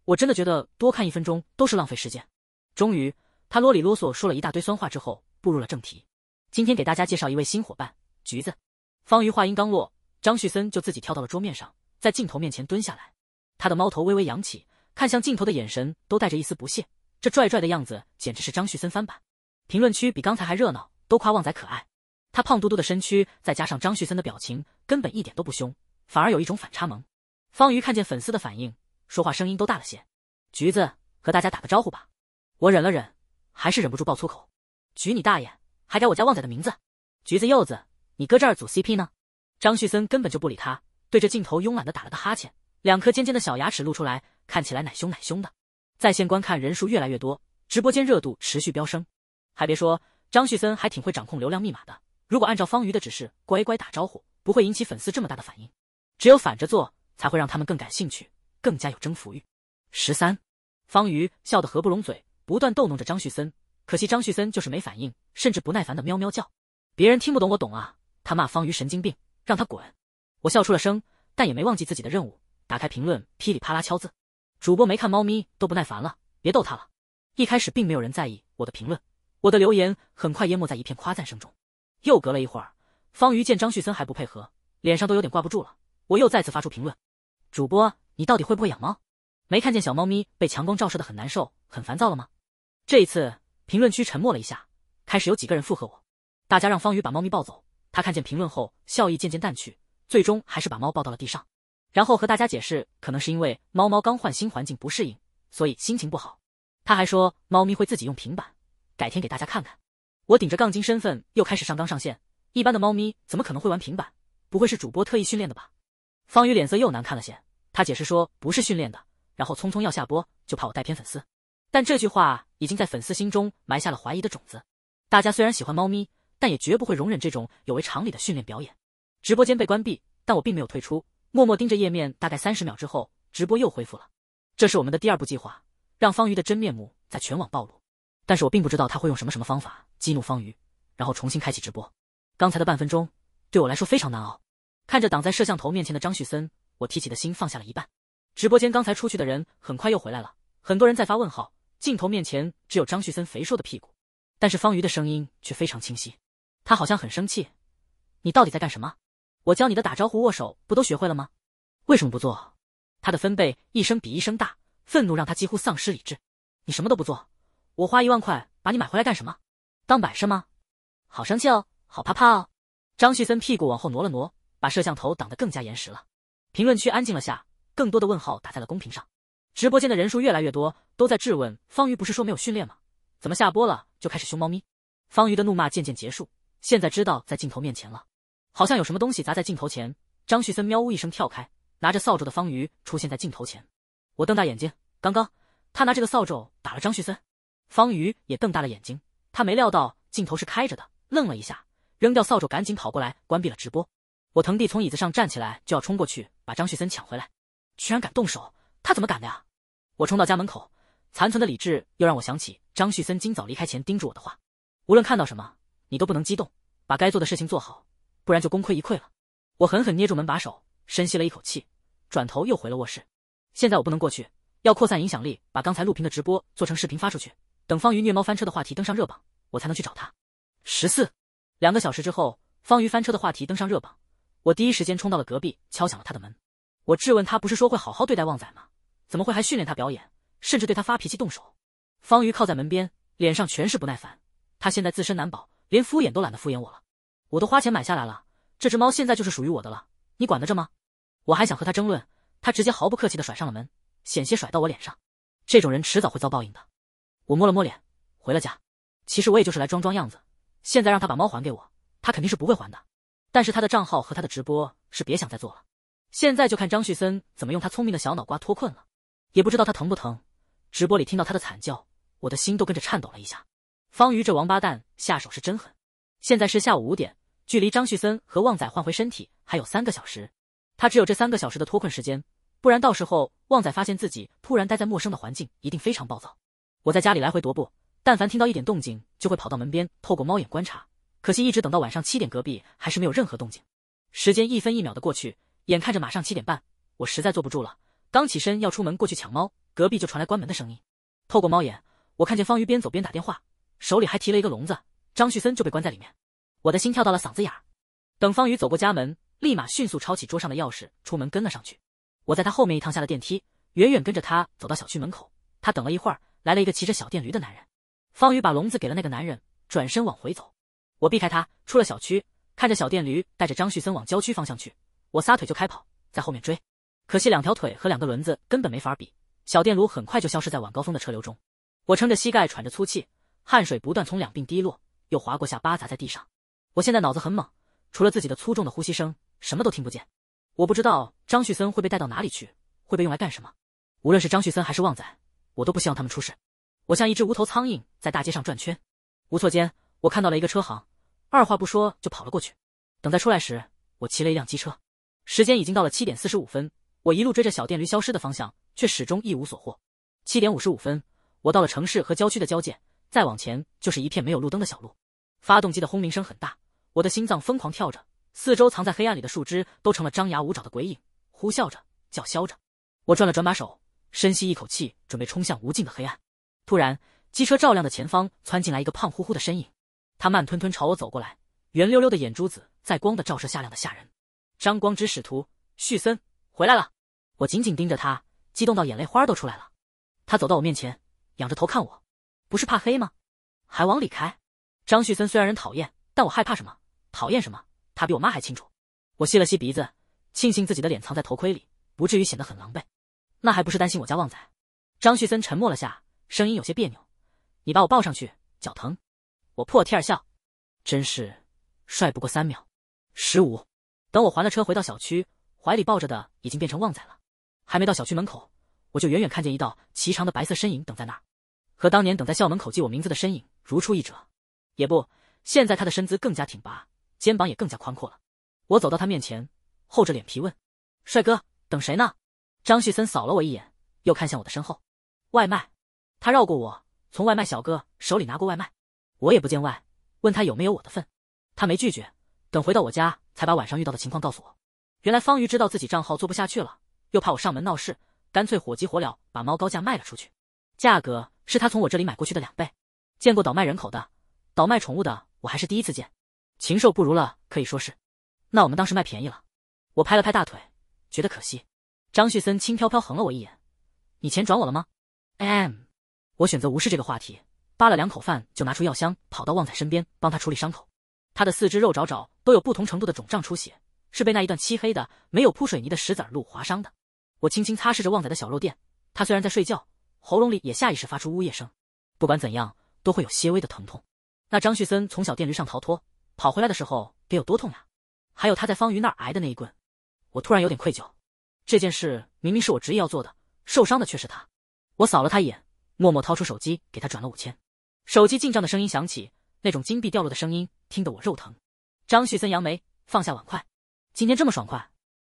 我真的觉得多看一分钟都是浪费时间。终于，他啰里啰嗦说了一大堆酸话之后，步入了正题。今天给大家介绍一位新伙伴，橘子。方瑜话音刚落，张旭森就自己跳到了桌面上，在镜头面前蹲下来。他的猫头微微扬起，看向镜头的眼神都带着一丝不屑。这拽拽的样子，简直是张旭森翻版。评论区比刚才还热闹，都夸旺仔可爱。他胖嘟嘟的身躯，再加上张旭森的表情，根本一点都不凶，反而有一种反差萌。方瑜看见粉丝的反应，说话声音都大了些。橘子，和大家打个招呼吧。我忍了忍，还是忍不住爆粗口。橘你大爷，还改我家旺仔的名字？橘子柚子，你搁这儿组 CP 呢？张旭森根本就不理他，对着镜头慵懒的打了个哈欠。两颗尖尖的小牙齿露出来，看起来奶凶奶凶的。在线观看人数越来越多，直播间热度持续飙升。还别说，张旭森还挺会掌控流量密码的。如果按照方瑜的指示乖乖打招呼，不会引起粉丝这么大的反应。只有反着做，才会让他们更感兴趣，更加有征服欲。十三，方瑜笑得合不拢嘴，不断逗弄着张旭森。可惜张旭森就是没反应，甚至不耐烦的喵喵叫。别人听不懂，我懂啊！他骂方瑜神经病，让他滚。我笑出了声，但也没忘记自己的任务。打开评论，噼里啪啦敲字，主播没看猫咪都不耐烦了，别逗它了。一开始并没有人在意我的评论，我的留言很快淹没在一片夸赞声中。又隔了一会儿，方瑜见张旭森还不配合，脸上都有点挂不住了。我又再次发出评论，主播你到底会不会养猫？没看见小猫咪被强光照射的很难受、很烦躁了吗？这一次评论区沉默了一下，开始有几个人附和我，大家让方瑜把猫咪抱走。他看见评论后，笑意渐渐淡去，最终还是把猫抱到了地上。然后和大家解释，可能是因为猫猫刚换新环境不适应，所以心情不好。他还说猫咪会自己用平板，改天给大家看看。我顶着杠精身份又开始上纲上线，一般的猫咪怎么可能会玩平板？不会是主播特意训练的吧？方宇脸色又难看了些，他解释说不是训练的，然后匆匆要下播，就怕我带偏粉丝。但这句话已经在粉丝心中埋下了怀疑的种子。大家虽然喜欢猫咪，但也绝不会容忍这种有违常理的训练表演。直播间被关闭，但我并没有退出。默默盯着页面，大概三十秒之后，直播又恢复了。这是我们的第二步计划，让方瑜的真面目在全网暴露。但是我并不知道他会用什么什么方法激怒方瑜，然后重新开启直播。刚才的半分钟对我来说非常难熬。看着挡在摄像头面前的张旭森，我提起的心放下了一半。直播间刚才出去的人很快又回来了，很多人在发问号。镜头面前只有张旭森肥硕的屁股，但是方瑜的声音却非常清晰。他好像很生气：“你到底在干什么？”我教你的打招呼、握手，不都学会了吗？为什么不做？他的分贝一声比一声大，愤怒让他几乎丧失理智。你什么都不做，我花一万块把你买回来干什么？当摆设吗？好生气哦，好怕怕哦！张旭森屁股往后挪了挪，把摄像头挡得更加严实了。评论区安静了下，更多的问号打在了公屏上。直播间的人数越来越多，都在质问方瑜：不是说没有训练吗？怎么下播了就开始凶猫咪？方瑜的怒骂渐渐结束，现在知道在镜头面前了。好像有什么东西砸在镜头前，张旭森喵呜一声跳开，拿着扫帚的方瑜出现在镜头前。我瞪大眼睛，刚刚他拿这个扫帚打了张旭森。方瑜也瞪大了眼睛，他没料到镜头是开着的，愣了一下，扔掉扫帚，赶紧跑过来关闭了直播。我腾地从椅子上站起来，就要冲过去把张旭森抢回来。居然敢动手，他怎么敢的呀？我冲到家门口，残存的理智又让我想起张旭森今早离开前叮嘱我的话：无论看到什么，你都不能激动，把该做的事情做好。不然就功亏一篑了。我狠狠捏住门把手，深吸了一口气，转头又回了卧室。现在我不能过去，要扩散影响力，把刚才录屏的直播做成视频发出去，等方瑜虐猫翻车的话题登上热榜，我才能去找他。十四两个小时之后，方瑜翻车的话题登上热榜，我第一时间冲到了隔壁，敲响了他的门。我质问他：“不是说会好好对待旺仔吗？怎么会还训练他表演，甚至对他发脾气动手？”方瑜靠在门边，脸上全是不耐烦。他现在自身难保，连敷衍都懒得敷衍我了。我都花钱买下来了，这只猫现在就是属于我的了。你管得着吗？我还想和他争论，他直接毫不客气的甩上了门，险些甩到我脸上。这种人迟早会遭报应的。我摸了摸脸，回了家。其实我也就是来装装样子。现在让他把猫还给我，他肯定是不会还的。但是他的账号和他的直播是别想再做了。现在就看张旭森怎么用他聪明的小脑瓜脱困了。也不知道他疼不疼。直播里听到他的惨叫，我的心都跟着颤抖了一下。方瑜这王八蛋下手是真狠。现在是下午五点。距离张旭森和旺仔换回身体还有三个小时，他只有这三个小时的脱困时间，不然到时候旺仔发现自己突然待在陌生的环境，一定非常暴躁。我在家里来回踱步，但凡听到一点动静，就会跑到门边，透过猫眼观察。可惜一直等到晚上七点，隔壁还是没有任何动静。时间一分一秒的过去，眼看着马上七点半，我实在坐不住了，刚起身要出门过去抢猫，隔壁就传来关门的声音。透过猫眼，我看见方瑜边走边打电话，手里还提了一个笼子，张旭森就被关在里面。我的心跳到了嗓子眼儿，等方宇走过家门，立马迅速抄起桌上的钥匙出门跟了上去。我在他后面一趟下了电梯，远远跟着他走到小区门口。他等了一会儿，来了一个骑着小电驴的男人。方宇把笼子给了那个男人，转身往回走。我避开他，出了小区，看着小电驴带着张旭森往郊区方向去，我撒腿就开跑，在后面追。可惜两条腿和两个轮子根本没法比，小电驴很快就消失在晚高峰的车流中。我撑着膝盖喘着粗气，汗水不断从两鬓滴落，又滑过下巴砸在地上。我现在脑子很猛，除了自己的粗重的呼吸声，什么都听不见。我不知道张旭森会被带到哪里去，会被用来干什么。无论是张旭森还是旺仔，我都不希望他们出事。我像一只无头苍蝇在大街上转圈，无措间，我看到了一个车行，二话不说就跑了过去。等再出来时，我骑了一辆机车。时间已经到了七点四十五分，我一路追着小电驴消失的方向，却始终一无所获。七点五十五分，我到了城市和郊区的交界，再往前就是一片没有路灯的小路。发动机的轰鸣声很大。我的心脏疯狂跳着，四周藏在黑暗里的树枝都成了张牙舞爪的鬼影，呼啸着叫嚣着。我转了转把手，深吸一口气，准备冲向无尽的黑暗。突然，机车照亮的前方窜进来一个胖乎乎的身影，他慢吞吞朝我走过来，圆溜溜的眼珠子在光的照射下亮得吓人。张光之使徒旭森回来了！我紧紧盯着他，激动到眼泪花都出来了。他走到我面前，仰着头看我：“不是怕黑吗？还往里开？”张旭森虽然人讨厌，但我害怕什么？讨厌什么？他比我妈还清楚。我吸了吸鼻子，庆幸自己的脸藏在头盔里，不至于显得很狼狈。那还不是担心我家旺仔？张旭森沉默了下，声音有些别扭：“你把我抱上去，脚疼。”我破涕而笑，真是帅不过三秒。十五，等我还了车，回到小区，怀里抱着的已经变成旺仔了。还没到小区门口，我就远远看见一道颀长的白色身影等在那儿，和当年等在校门口记我名字的身影如出一辙。也不，现在他的身姿更加挺拔。肩膀也更加宽阔了。我走到他面前，厚着脸皮问：“帅哥，等谁呢？”张旭森扫了我一眼，又看向我的身后。外卖，他绕过我，从外卖小哥手里拿过外卖。我也不见外，问他有没有我的份。他没拒绝。等回到我家，才把晚上遇到的情况告诉我。原来方瑜知道自己账号做不下去了，又怕我上门闹事，干脆火急火燎把猫高价卖了出去，价格是他从我这里买过去的两倍。见过倒卖人口的，倒卖宠物的，我还是第一次见。禽兽不如了，可以说是。那我们当时卖便宜了。我拍了拍大腿，觉得可惜。张旭森轻飘飘横了我一眼：“你钱转我了吗？”M，我选择无视这个话题，扒了两口饭，就拿出药箱，跑到旺仔身边帮他处理伤口。他的四肢肉爪爪都有不同程度的肿胀出血，是被那一段漆黑的没有铺水泥的石子路划伤的。我轻轻擦拭着旺仔的小肉垫，他虽然在睡觉，喉咙里也下意识发出呜咽声，不管怎样都会有些微的疼痛。那张旭森从小电驴上逃脱。跑回来的时候得有多痛呀！还有他在方瑜那儿挨的那一棍，我突然有点愧疚。这件事明明是我执意要做的，受伤的却是他。我扫了他一眼，默默掏出手机给他转了五千。手机进账的声音响起，那种金币掉落的声音听得我肉疼。张旭森扬眉放下碗筷，今天这么爽快，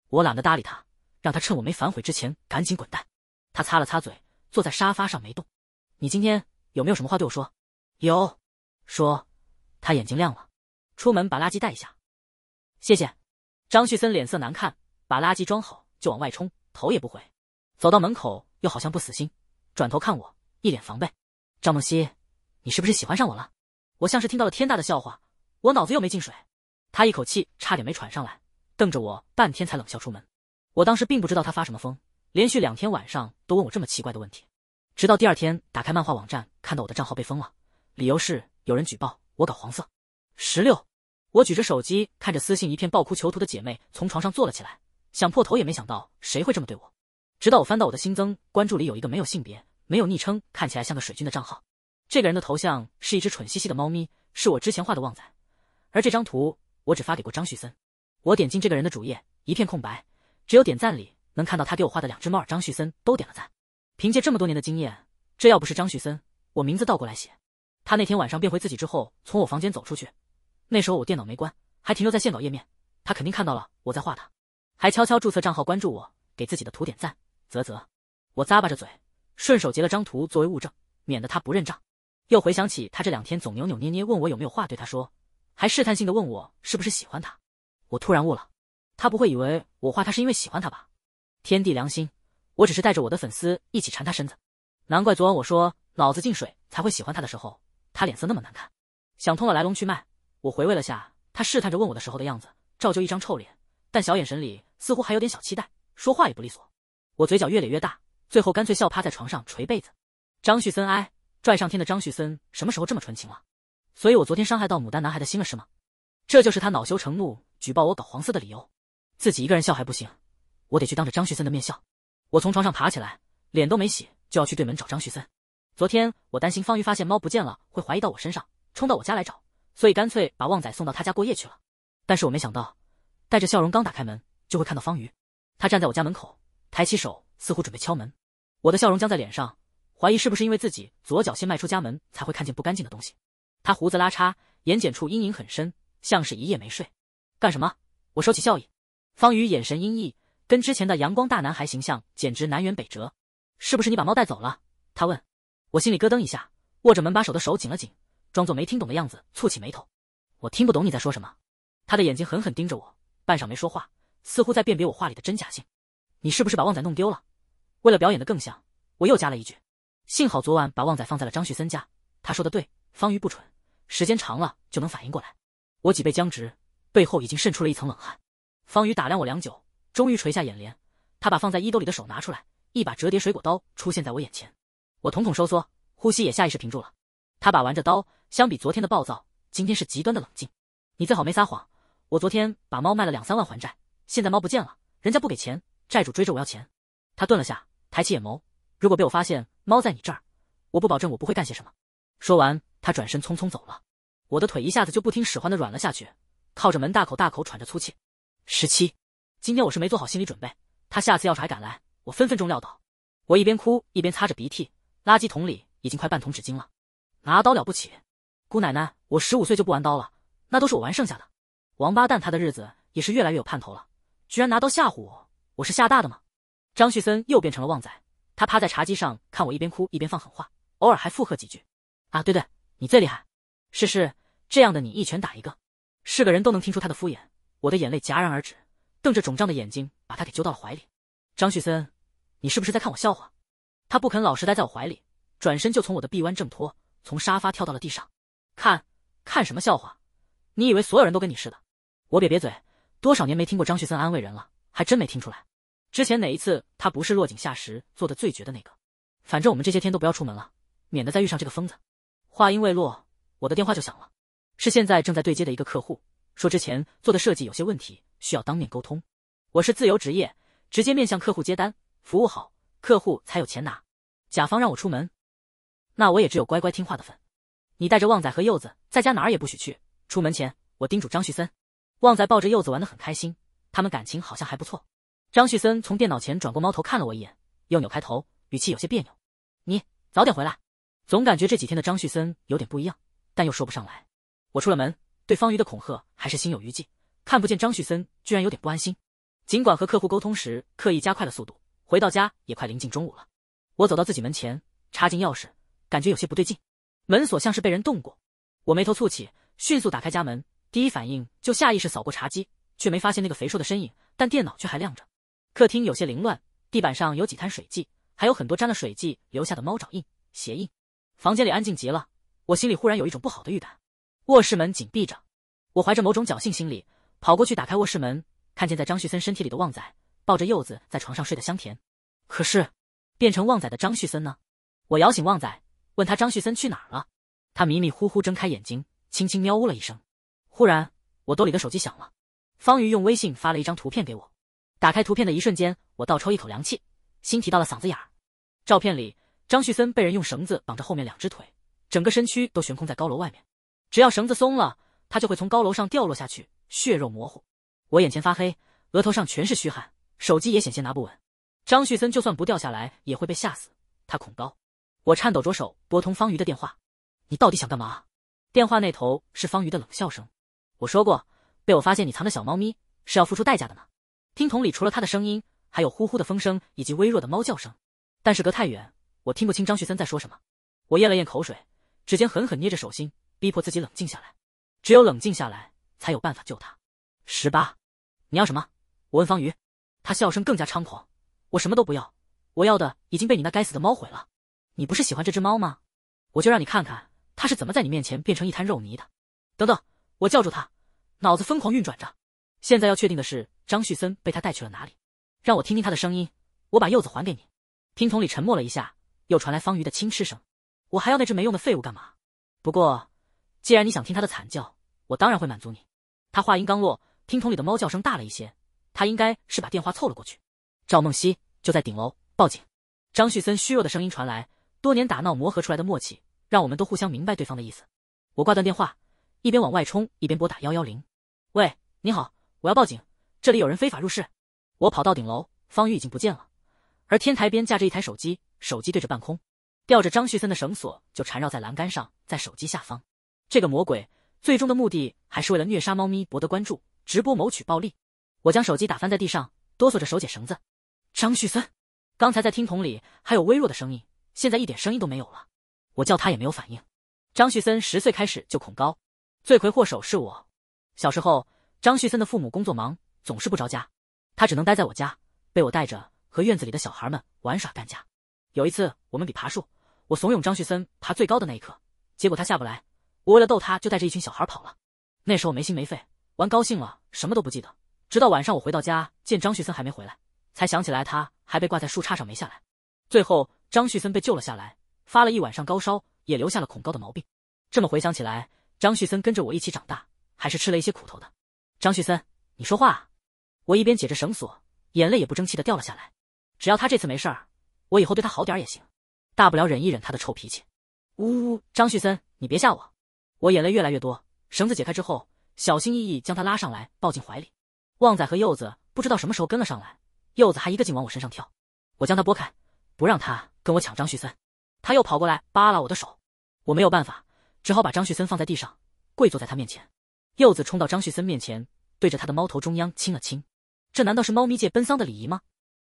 我懒得搭理他，让他趁我没反悔之前赶紧滚蛋。他擦了擦嘴，坐在沙发上没动。你今天有没有什么话对我说？有，说。他眼睛亮了。出门把垃圾带一下，谢谢。张旭森脸色难看，把垃圾装好就往外冲，头也不回。走到门口又好像不死心，转头看我，一脸防备。赵梦溪，你是不是喜欢上我了？我像是听到了天大的笑话，我脑子又没进水。他一口气差点没喘上来，瞪着我半天才冷笑出门。我当时并不知道他发什么疯，连续两天晚上都问我这么奇怪的问题，直到第二天打开漫画网站，看到我的账号被封了，理由是有人举报我搞黄色。十六，我举着手机看着私信一片暴哭囚徒的姐妹从床上坐了起来，想破头也没想到谁会这么对我。直到我翻到我的新增关注里有一个没有性别、没有昵称，看起来像个水军的账号。这个人的头像是一只蠢兮兮的猫咪，是我之前画的旺仔。而这张图我只发给过张旭森。我点进这个人的主页，一片空白，只有点赞里能看到他给我画的两只猫儿，张旭森都点了赞。凭借这么多年的经验，这要不是张旭森，我名字倒过来写。他那天晚上变回自己之后，从我房间走出去。那时候我电脑没关，还停留在线稿页面，他肯定看到了我在画他，还悄悄注册账号关注我，给自己的图点赞，啧啧，我咂巴着嘴，顺手截了张图作为物证，免得他不认账。又回想起他这两天总扭扭捏捏问我有没有话对他说，还试探性的问我是不是喜欢他，我突然悟了，他不会以为我画他是因为喜欢他吧？天地良心，我只是带着我的粉丝一起馋他身子，难怪昨晚我说脑子进水才会喜欢他的时候，他脸色那么难看。想通了来龙去脉。我回味了下，他试探着问我的时候的样子，照旧一张臭脸，但小眼神里似乎还有点小期待，说话也不利索。我嘴角越咧越大，最后干脆笑趴在床上捶被子。张旭森，哎，拽上天的张旭森什么时候这么纯情了？所以我昨天伤害到牡丹男孩的心了是吗？这就是他恼羞成怒举报我搞黄色的理由？自己一个人笑还不行，我得去当着张旭森的面笑。我从床上爬起来，脸都没洗就要去对门找张旭森。昨天我担心方瑜发现猫不见了会怀疑到我身上，冲到我家来找。所以干脆把旺仔送到他家过夜去了。但是我没想到，带着笑容刚打开门，就会看到方瑜，他站在我家门口，抬起手，似乎准备敲门。我的笑容僵在脸上，怀疑是不是因为自己左脚先迈出家门，才会看见不干净的东西。他胡子拉碴，眼睑处阴影很深，像是一夜没睡。干什么？我收起笑意。方瑜眼神阴翳，跟之前的阳光大男孩形象简直南辕北辙。是不是你把猫带走了？他问。我心里咯噔一下，握着门把手的手紧了紧。装作没听懂的样子，蹙起眉头。我听不懂你在说什么。他的眼睛狠狠盯着我，半晌没说话，似乎在辨别我话里的真假性。你是不是把旺仔弄丢了？为了表演的更像，我又加了一句。幸好昨晚把旺仔放在了张旭森家。他说的对方瑜不蠢，时间长了就能反应过来。我脊背僵直，背后已经渗出了一层冷汗。方瑜打量我良久，终于垂下眼帘。他把放在衣兜里的手拿出来，一把折叠水果刀出现在我眼前。我瞳孔收缩，呼吸也下意识停住了。他把玩着刀。相比昨天的暴躁，今天是极端的冷静。你最好没撒谎。我昨天把猫卖了两三万还债，现在猫不见了，人家不给钱，债主追着我要钱。他顿了下，抬起眼眸。如果被我发现猫在你这儿，我不保证我不会干些什么。说完，他转身匆匆走了。我的腿一下子就不听使唤的软了下去，靠着门大口大口喘着粗气。十七，今天我是没做好心理准备。他下次要是还敢来，我分分钟撂倒。我一边哭一边擦着鼻涕，垃圾桶里已经快半桶纸巾了。拿刀了不起？姑奶奶，我十五岁就不玩刀了，那都是我玩剩下的。王八蛋，他的日子也是越来越有盼头了，居然拿刀吓唬我，我是吓大的吗？张旭森又变成了旺仔，他趴在茶几上看我，一边哭一边放狠话，偶尔还附和几句。啊，对对，你最厉害，是是，这样的你一拳打一个，是个人都能听出他的敷衍。我的眼泪戛然而止，瞪着肿胀的眼睛，把他给揪到了怀里。张旭森，你是不是在看我笑话？他不肯老实待在我怀里，转身就从我的臂弯挣脱，从沙发跳到了地上。看，看什么笑话？你以为所有人都跟你似的？我瘪瘪嘴，多少年没听过张旭森安慰人了，还真没听出来。之前哪一次他不是落井下石，做的最绝的那个？反正我们这些天都不要出门了，免得再遇上这个疯子。话音未落，我的电话就响了，是现在正在对接的一个客户，说之前做的设计有些问题，需要当面沟通。我是自由职业，直接面向客户接单，服务好客户才有钱拿。甲方让我出门，那我也只有乖乖听话的份。你带着旺仔和柚子在家哪儿也不许去。出门前，我叮嘱张旭森。旺仔抱着柚子玩的很开心，他们感情好像还不错。张旭森从电脑前转过猫头看了我一眼，又扭开头，语气有些别扭。你早点回来。总感觉这几天的张旭森有点不一样，但又说不上来。我出了门，对方瑜的恐吓还是心有余悸，看不见张旭森居然有点不安心。尽管和客户沟通时刻意加快了速度，回到家也快临近中午了。我走到自己门前，插进钥匙，感觉有些不对劲。门锁像是被人动过，我眉头蹙起，迅速打开家门，第一反应就下意识扫过茶几，却没发现那个肥硕的身影，但电脑却还亮着。客厅有些凌乱，地板上有几滩水迹，还有很多沾了水迹留下的猫爪印、鞋印。房间里安静极了，我心里忽然有一种不好的预感。卧室门紧闭着，我怀着某种侥幸心理跑过去打开卧室门，看见在张旭森身体里的旺仔抱着柚子在床上睡得香甜。可是，变成旺仔的张旭森呢？我摇醒旺仔。问他张旭森去哪儿了，他迷迷糊糊睁开眼睛，轻轻喵呜了一声。忽然，我兜里的手机响了，方瑜用微信发了一张图片给我。打开图片的一瞬间，我倒抽一口凉气，心提到了嗓子眼儿。照片里，张旭森被人用绳子绑着后面两只腿，整个身躯都悬空在高楼外面。只要绳子松了，他就会从高楼上掉落下去，血肉模糊。我眼前发黑，额头上全是虚汗，手机也险些拿不稳。张旭森就算不掉下来，也会被吓死，他恐高。我颤抖着手拨通方瑜的电话，你到底想干嘛？电话那头是方瑜的冷笑声。我说过，被我发现你藏的小猫咪是要付出代价的呢。听筒里除了他的声音，还有呼呼的风声以及微弱的猫叫声，但是隔太远，我听不清张旭森在说什么。我咽了咽口水，指尖狠狠捏着手心，逼迫自己冷静下来。只有冷静下来，才有办法救他。十八，你要什么？我问方瑜。他笑声更加猖狂。我什么都不要，我要的已经被你那该死的猫毁了。你不是喜欢这只猫吗？我就让你看看它是怎么在你面前变成一滩肉泥的。等等，我叫住他，脑子疯狂运转着。现在要确定的是张旭森被他带去了哪里。让我听听他的声音。我把柚子还给你。听筒里沉默了一下，又传来方瑜的轻嗤声。我还要那只没用的废物干嘛？不过，既然你想听他的惨叫，我当然会满足你。他话音刚落，听筒里的猫叫声大了一些，他应该是把电话凑了过去。赵梦溪就在顶楼，报警。张旭森虚弱的声音传来。多年打闹磨合出来的默契，让我们都互相明白对方的意思。我挂断电话，一边往外冲，一边拨打幺幺零。喂，你好，我要报警，这里有人非法入室。我跑到顶楼，方宇已经不见了，而天台边架着一台手机，手机对着半空，吊着张旭森的绳索就缠绕在栏杆上，在手机下方，这个魔鬼最终的目的还是为了虐杀猫咪博得关注，直播谋取暴利。我将手机打翻在地上，哆嗦着手解绳子。张旭森，刚才在听筒里还有微弱的声音。现在一点声音都没有了，我叫他也没有反应。张旭森十岁开始就恐高，罪魁祸首是我。小时候，张旭森的父母工作忙，总是不着家，他只能待在我家，被我带着和院子里的小孩们玩耍干架。有一次，我们比爬树，我怂恿张旭森爬最高的那一刻，结果他下不来。我为了逗他，就带着一群小孩跑了。那时候没心没肺，玩高兴了什么都不记得。直到晚上我回到家，见张旭森还没回来，才想起来他还被挂在树杈上没下来。最后。张旭森被救了下来，发了一晚上高烧，也留下了恐高的毛病。这么回想起来，张旭森跟着我一起长大，还是吃了一些苦头的。张旭森，你说话啊！我一边解着绳索，眼泪也不争气的掉了下来。只要他这次没事儿，我以后对他好点儿也行，大不了忍一忍他的臭脾气。呜呜，张旭森，你别吓我！我眼泪越来越多，绳子解开之后，小心翼翼将他拉上来，抱进怀里。旺仔和柚子不知道什么时候跟了上来，柚子还一个劲往我身上跳，我将他拨开。不让他跟我抢张旭森，他又跑过来扒拉我的手，我没有办法，只好把张旭森放在地上，跪坐在他面前。柚子冲到张旭森面前，对着他的猫头中央亲了亲，这难道是猫咪界奔丧的礼仪吗？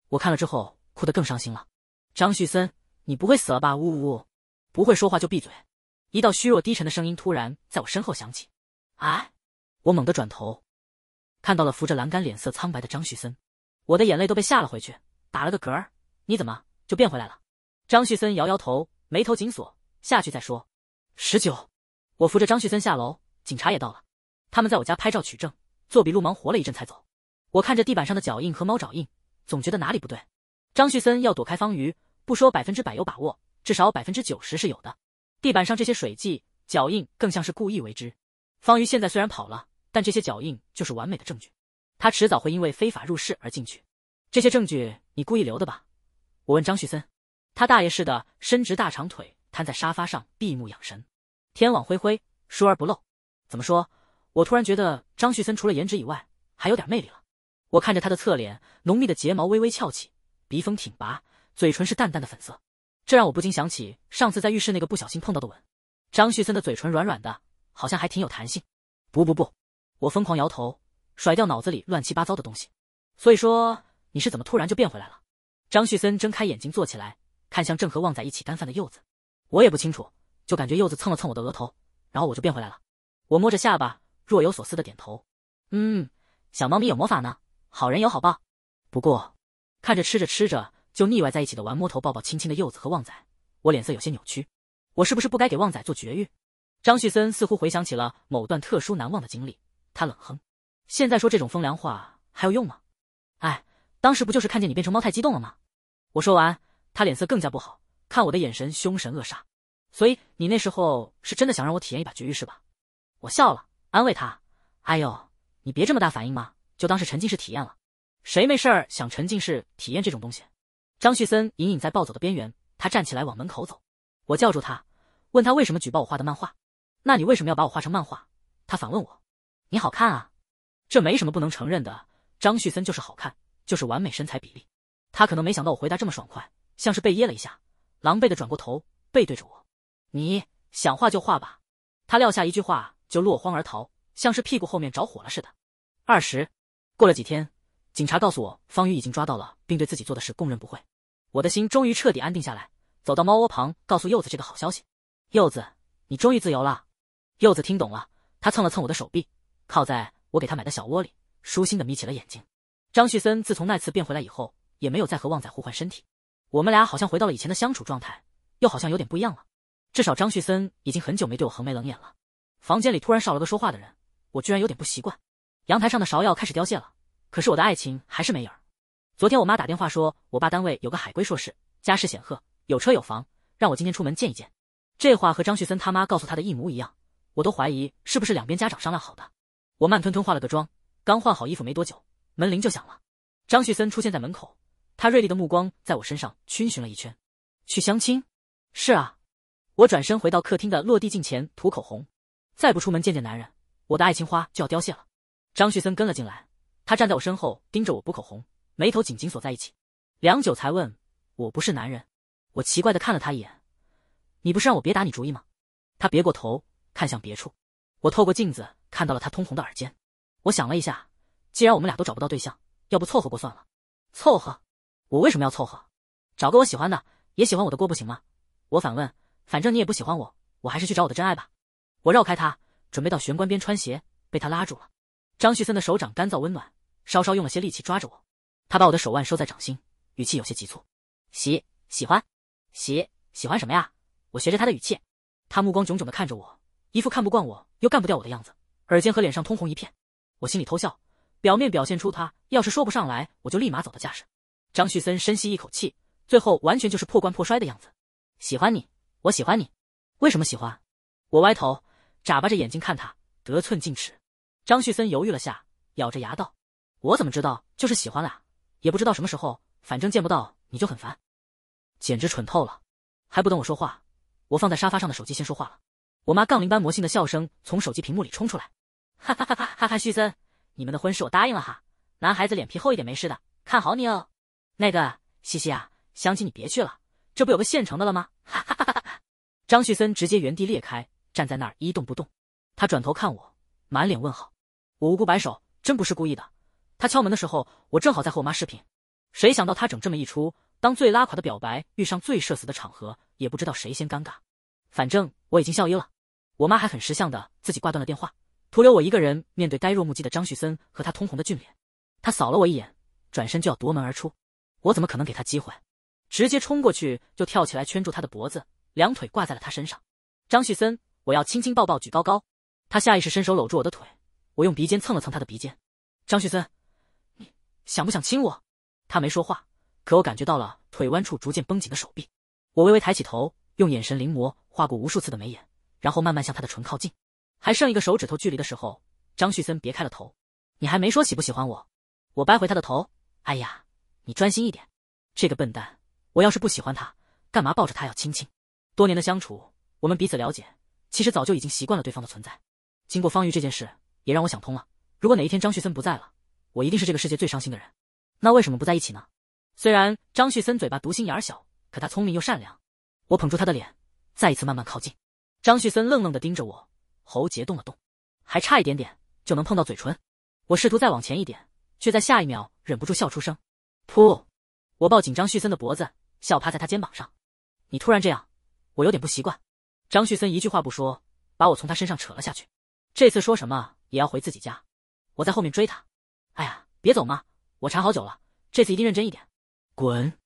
我看了之后哭得更伤心了。张旭森，你不会死了吧？呜呜，不会说话就闭嘴。一道虚弱低沉的声音突然在我身后响起。啊！我猛地转头，看到了扶着栏杆脸色苍白的张旭森，我的眼泪都被吓了回去，打了个嗝儿。你怎么？就变回来了，张旭森摇摇头，眉头紧锁。下去再说。十九，我扶着张旭森下楼，警察也到了，他们在我家拍照取证、做笔录，忙活了一阵才走。我看着地板上的脚印和猫爪印，总觉得哪里不对。张旭森要躲开方瑜，不说百分之百有把握，至少百分之九十是有的。地板上这些水迹、脚印，更像是故意为之。方瑜现在虽然跑了，但这些脚印就是完美的证据，他迟早会因为非法入室而进去。这些证据你故意留的吧？我问张旭森，他大爷似的伸直大长腿，瘫在沙发上闭目养神，天网恢恢，疏而不漏。怎么说？我突然觉得张旭森除了颜值以外还有点魅力了。我看着他的侧脸，浓密的睫毛微微翘起，鼻峰挺拔，嘴唇是淡淡的粉色，这让我不禁想起上次在浴室那个不小心碰到的吻。张旭森的嘴唇软软的，好像还挺有弹性。不不不，我疯狂摇头，甩掉脑子里乱七八糟的东西。所以说，你是怎么突然就变回来了？张旭森睁开眼睛，坐起来，看向正和旺仔一起干饭的柚子。我也不清楚，就感觉柚子蹭了蹭我的额头，然后我就变回来了。我摸着下巴，若有所思的点头。嗯，小猫咪有魔法呢，好人有好报。不过，看着吃着吃着就腻歪在一起的玩摸头、抱抱、亲亲的柚子和旺仔，我脸色有些扭曲。我是不是不该给旺仔做绝育？张旭森似乎回想起了某段特殊难忘的经历，他冷哼。现在说这种风凉话还有用吗？哎，当时不就是看见你变成猫太激动了吗？我说完，他脸色更加不好，看我的眼神凶神恶煞。所以你那时候是真的想让我体验一把绝育是吧？我笑了，安慰他：“哎呦，你别这么大反应嘛，就当是沉浸式体验了。谁没事儿想沉浸式体验这种东西？”张旭森隐隐在暴走的边缘，他站起来往门口走。我叫住他，问他为什么举报我画的漫画。那你为什么要把我画成漫画？他反问我：“你好看啊，这没什么不能承认的。张旭森就是好看，就是完美身材比例。”他可能没想到我回答这么爽快，像是被噎了一下，狼狈的转过头，背对着我。你想画就画吧。他撂下一句话就落荒而逃，像是屁股后面着火了似的。二十，过了几天，警察告诉我，方宇已经抓到了，并对自己做的事供认不讳。我的心终于彻底安定下来，走到猫窝旁，告诉柚子这个好消息。柚子，你终于自由了。柚子听懂了，他蹭了蹭我的手臂，靠在我给他买的小窝里，舒心的眯起了眼睛。张旭森自从那次变回来以后。也没有再和旺仔互换身体，我们俩好像回到了以前的相处状态，又好像有点不一样了。至少张旭森已经很久没对我横眉冷眼了。房间里突然少了个说话的人，我居然有点不习惯。阳台上的芍药开始凋谢了，可是我的爱情还是没影儿。昨天我妈打电话说，我爸单位有个海归硕士，家世显赫，有车有房，让我今天出门见一见。这话和张旭森他妈告诉他的一模一样，我都怀疑是不是两边家长商量好的。我慢吞吞化了个妆，刚换好衣服没多久，门铃就响了。张旭森出现在门口。他锐利的目光在我身上逡巡了一圈，去相亲？是啊，我转身回到客厅的落地镜前涂口红，再不出门见见男人，我的爱情花就要凋谢了。张旭森跟了进来，他站在我身后盯着我补口红，眉头紧紧锁在一起，良久才问：“我不是男人？”我奇怪的看了他一眼：“你不是让我别打你主意吗？”他别过头看向别处，我透过镜子看到了他通红的耳尖。我想了一下，既然我们俩都找不到对象，要不凑合过算了，凑合。我为什么要凑合，找个我喜欢的，也喜欢我的，过不行吗？我反问。反正你也不喜欢我，我还是去找我的真爱吧。我绕开他，准备到玄关边穿鞋，被他拉住了。张旭森的手掌干燥温暖，稍稍用了些力气抓着我。他把我的手腕收在掌心，语气有些急促。喜喜欢，喜喜欢什么呀？我学着他的语气。他目光炯炯地看着我，一副看不惯我又干不掉我的样子，耳尖和脸上通红一片。我心里偷笑，表面表现出他要是说不上来，我就立马走的架势。张旭森深吸一口气，最后完全就是破罐破摔的样子。喜欢你，我喜欢你，为什么喜欢？我歪头，眨巴着眼睛看他，得寸进尺。张旭森犹豫了下，咬着牙道：“我怎么知道？就是喜欢啦，也不知道什么时候，反正见不到你就很烦，简直蠢透了。”还不等我说话，我放在沙发上的手机先说话了。我妈杠铃般魔性的笑声从手机屏幕里冲出来，哈哈哈哈哈哈！旭森，你们的婚事我答应了哈。男孩子脸皮厚一点没事的，看好你哦。那个，西西啊，相亲你别去了，这不有个现成的了吗？哈哈哈哈哈！张旭森直接原地裂开，站在那儿一动不动。他转头看我，满脸问号。我无辜摆手，真不是故意的。他敲门的时候，我正好在和我妈视频。谁想到他整这么一出？当最拉垮的表白遇上最社死的场合，也不知道谁先尴尬。反正我已经笑晕了。我妈还很识相的自己挂断了电话，徒留我一个人面对呆若木鸡的张旭森和他通红的俊脸。他扫了我一眼，转身就要夺门而出。我怎么可能给他机会？直接冲过去就跳起来圈住他的脖子，两腿挂在了他身上。张旭森，我要亲亲抱抱举高高。他下意识伸手搂住我的腿，我用鼻尖蹭了蹭他的鼻尖。张旭森，你想不想亲我？他没说话，可我感觉到了腿弯处逐渐绷紧的手臂。我微微抬起头，用眼神临摹画过无数次的眉眼，然后慢慢向他的唇靠近。还剩一个手指头距离的时候，张旭森别开了头。你还没说喜不喜欢我。我掰回他的头。哎呀！你专心一点，这个笨蛋！我要是不喜欢他，干嘛抱着他要亲亲？多年的相处，我们彼此了解，其实早就已经习惯了对方的存在。经过方瑜这件事，也让我想通了：如果哪一天张旭森不在了，我一定是这个世界最伤心的人。那为什么不在一起呢？虽然张旭森嘴巴毒心眼小，可他聪明又善良。我捧住他的脸，再一次慢慢靠近。张旭森愣愣地盯着我，喉结动了动，还差一点点就能碰到嘴唇。我试图再往前一点，却在下一秒忍不住笑出声。噗，我抱紧张旭森的脖子，笑趴在他肩膀上。你突然这样，我有点不习惯。张旭森一句话不说，把我从他身上扯了下去。这次说什么也要回自己家。我在后面追他。哎呀，别走嘛，我缠好久了，这次一定认真一点。滚！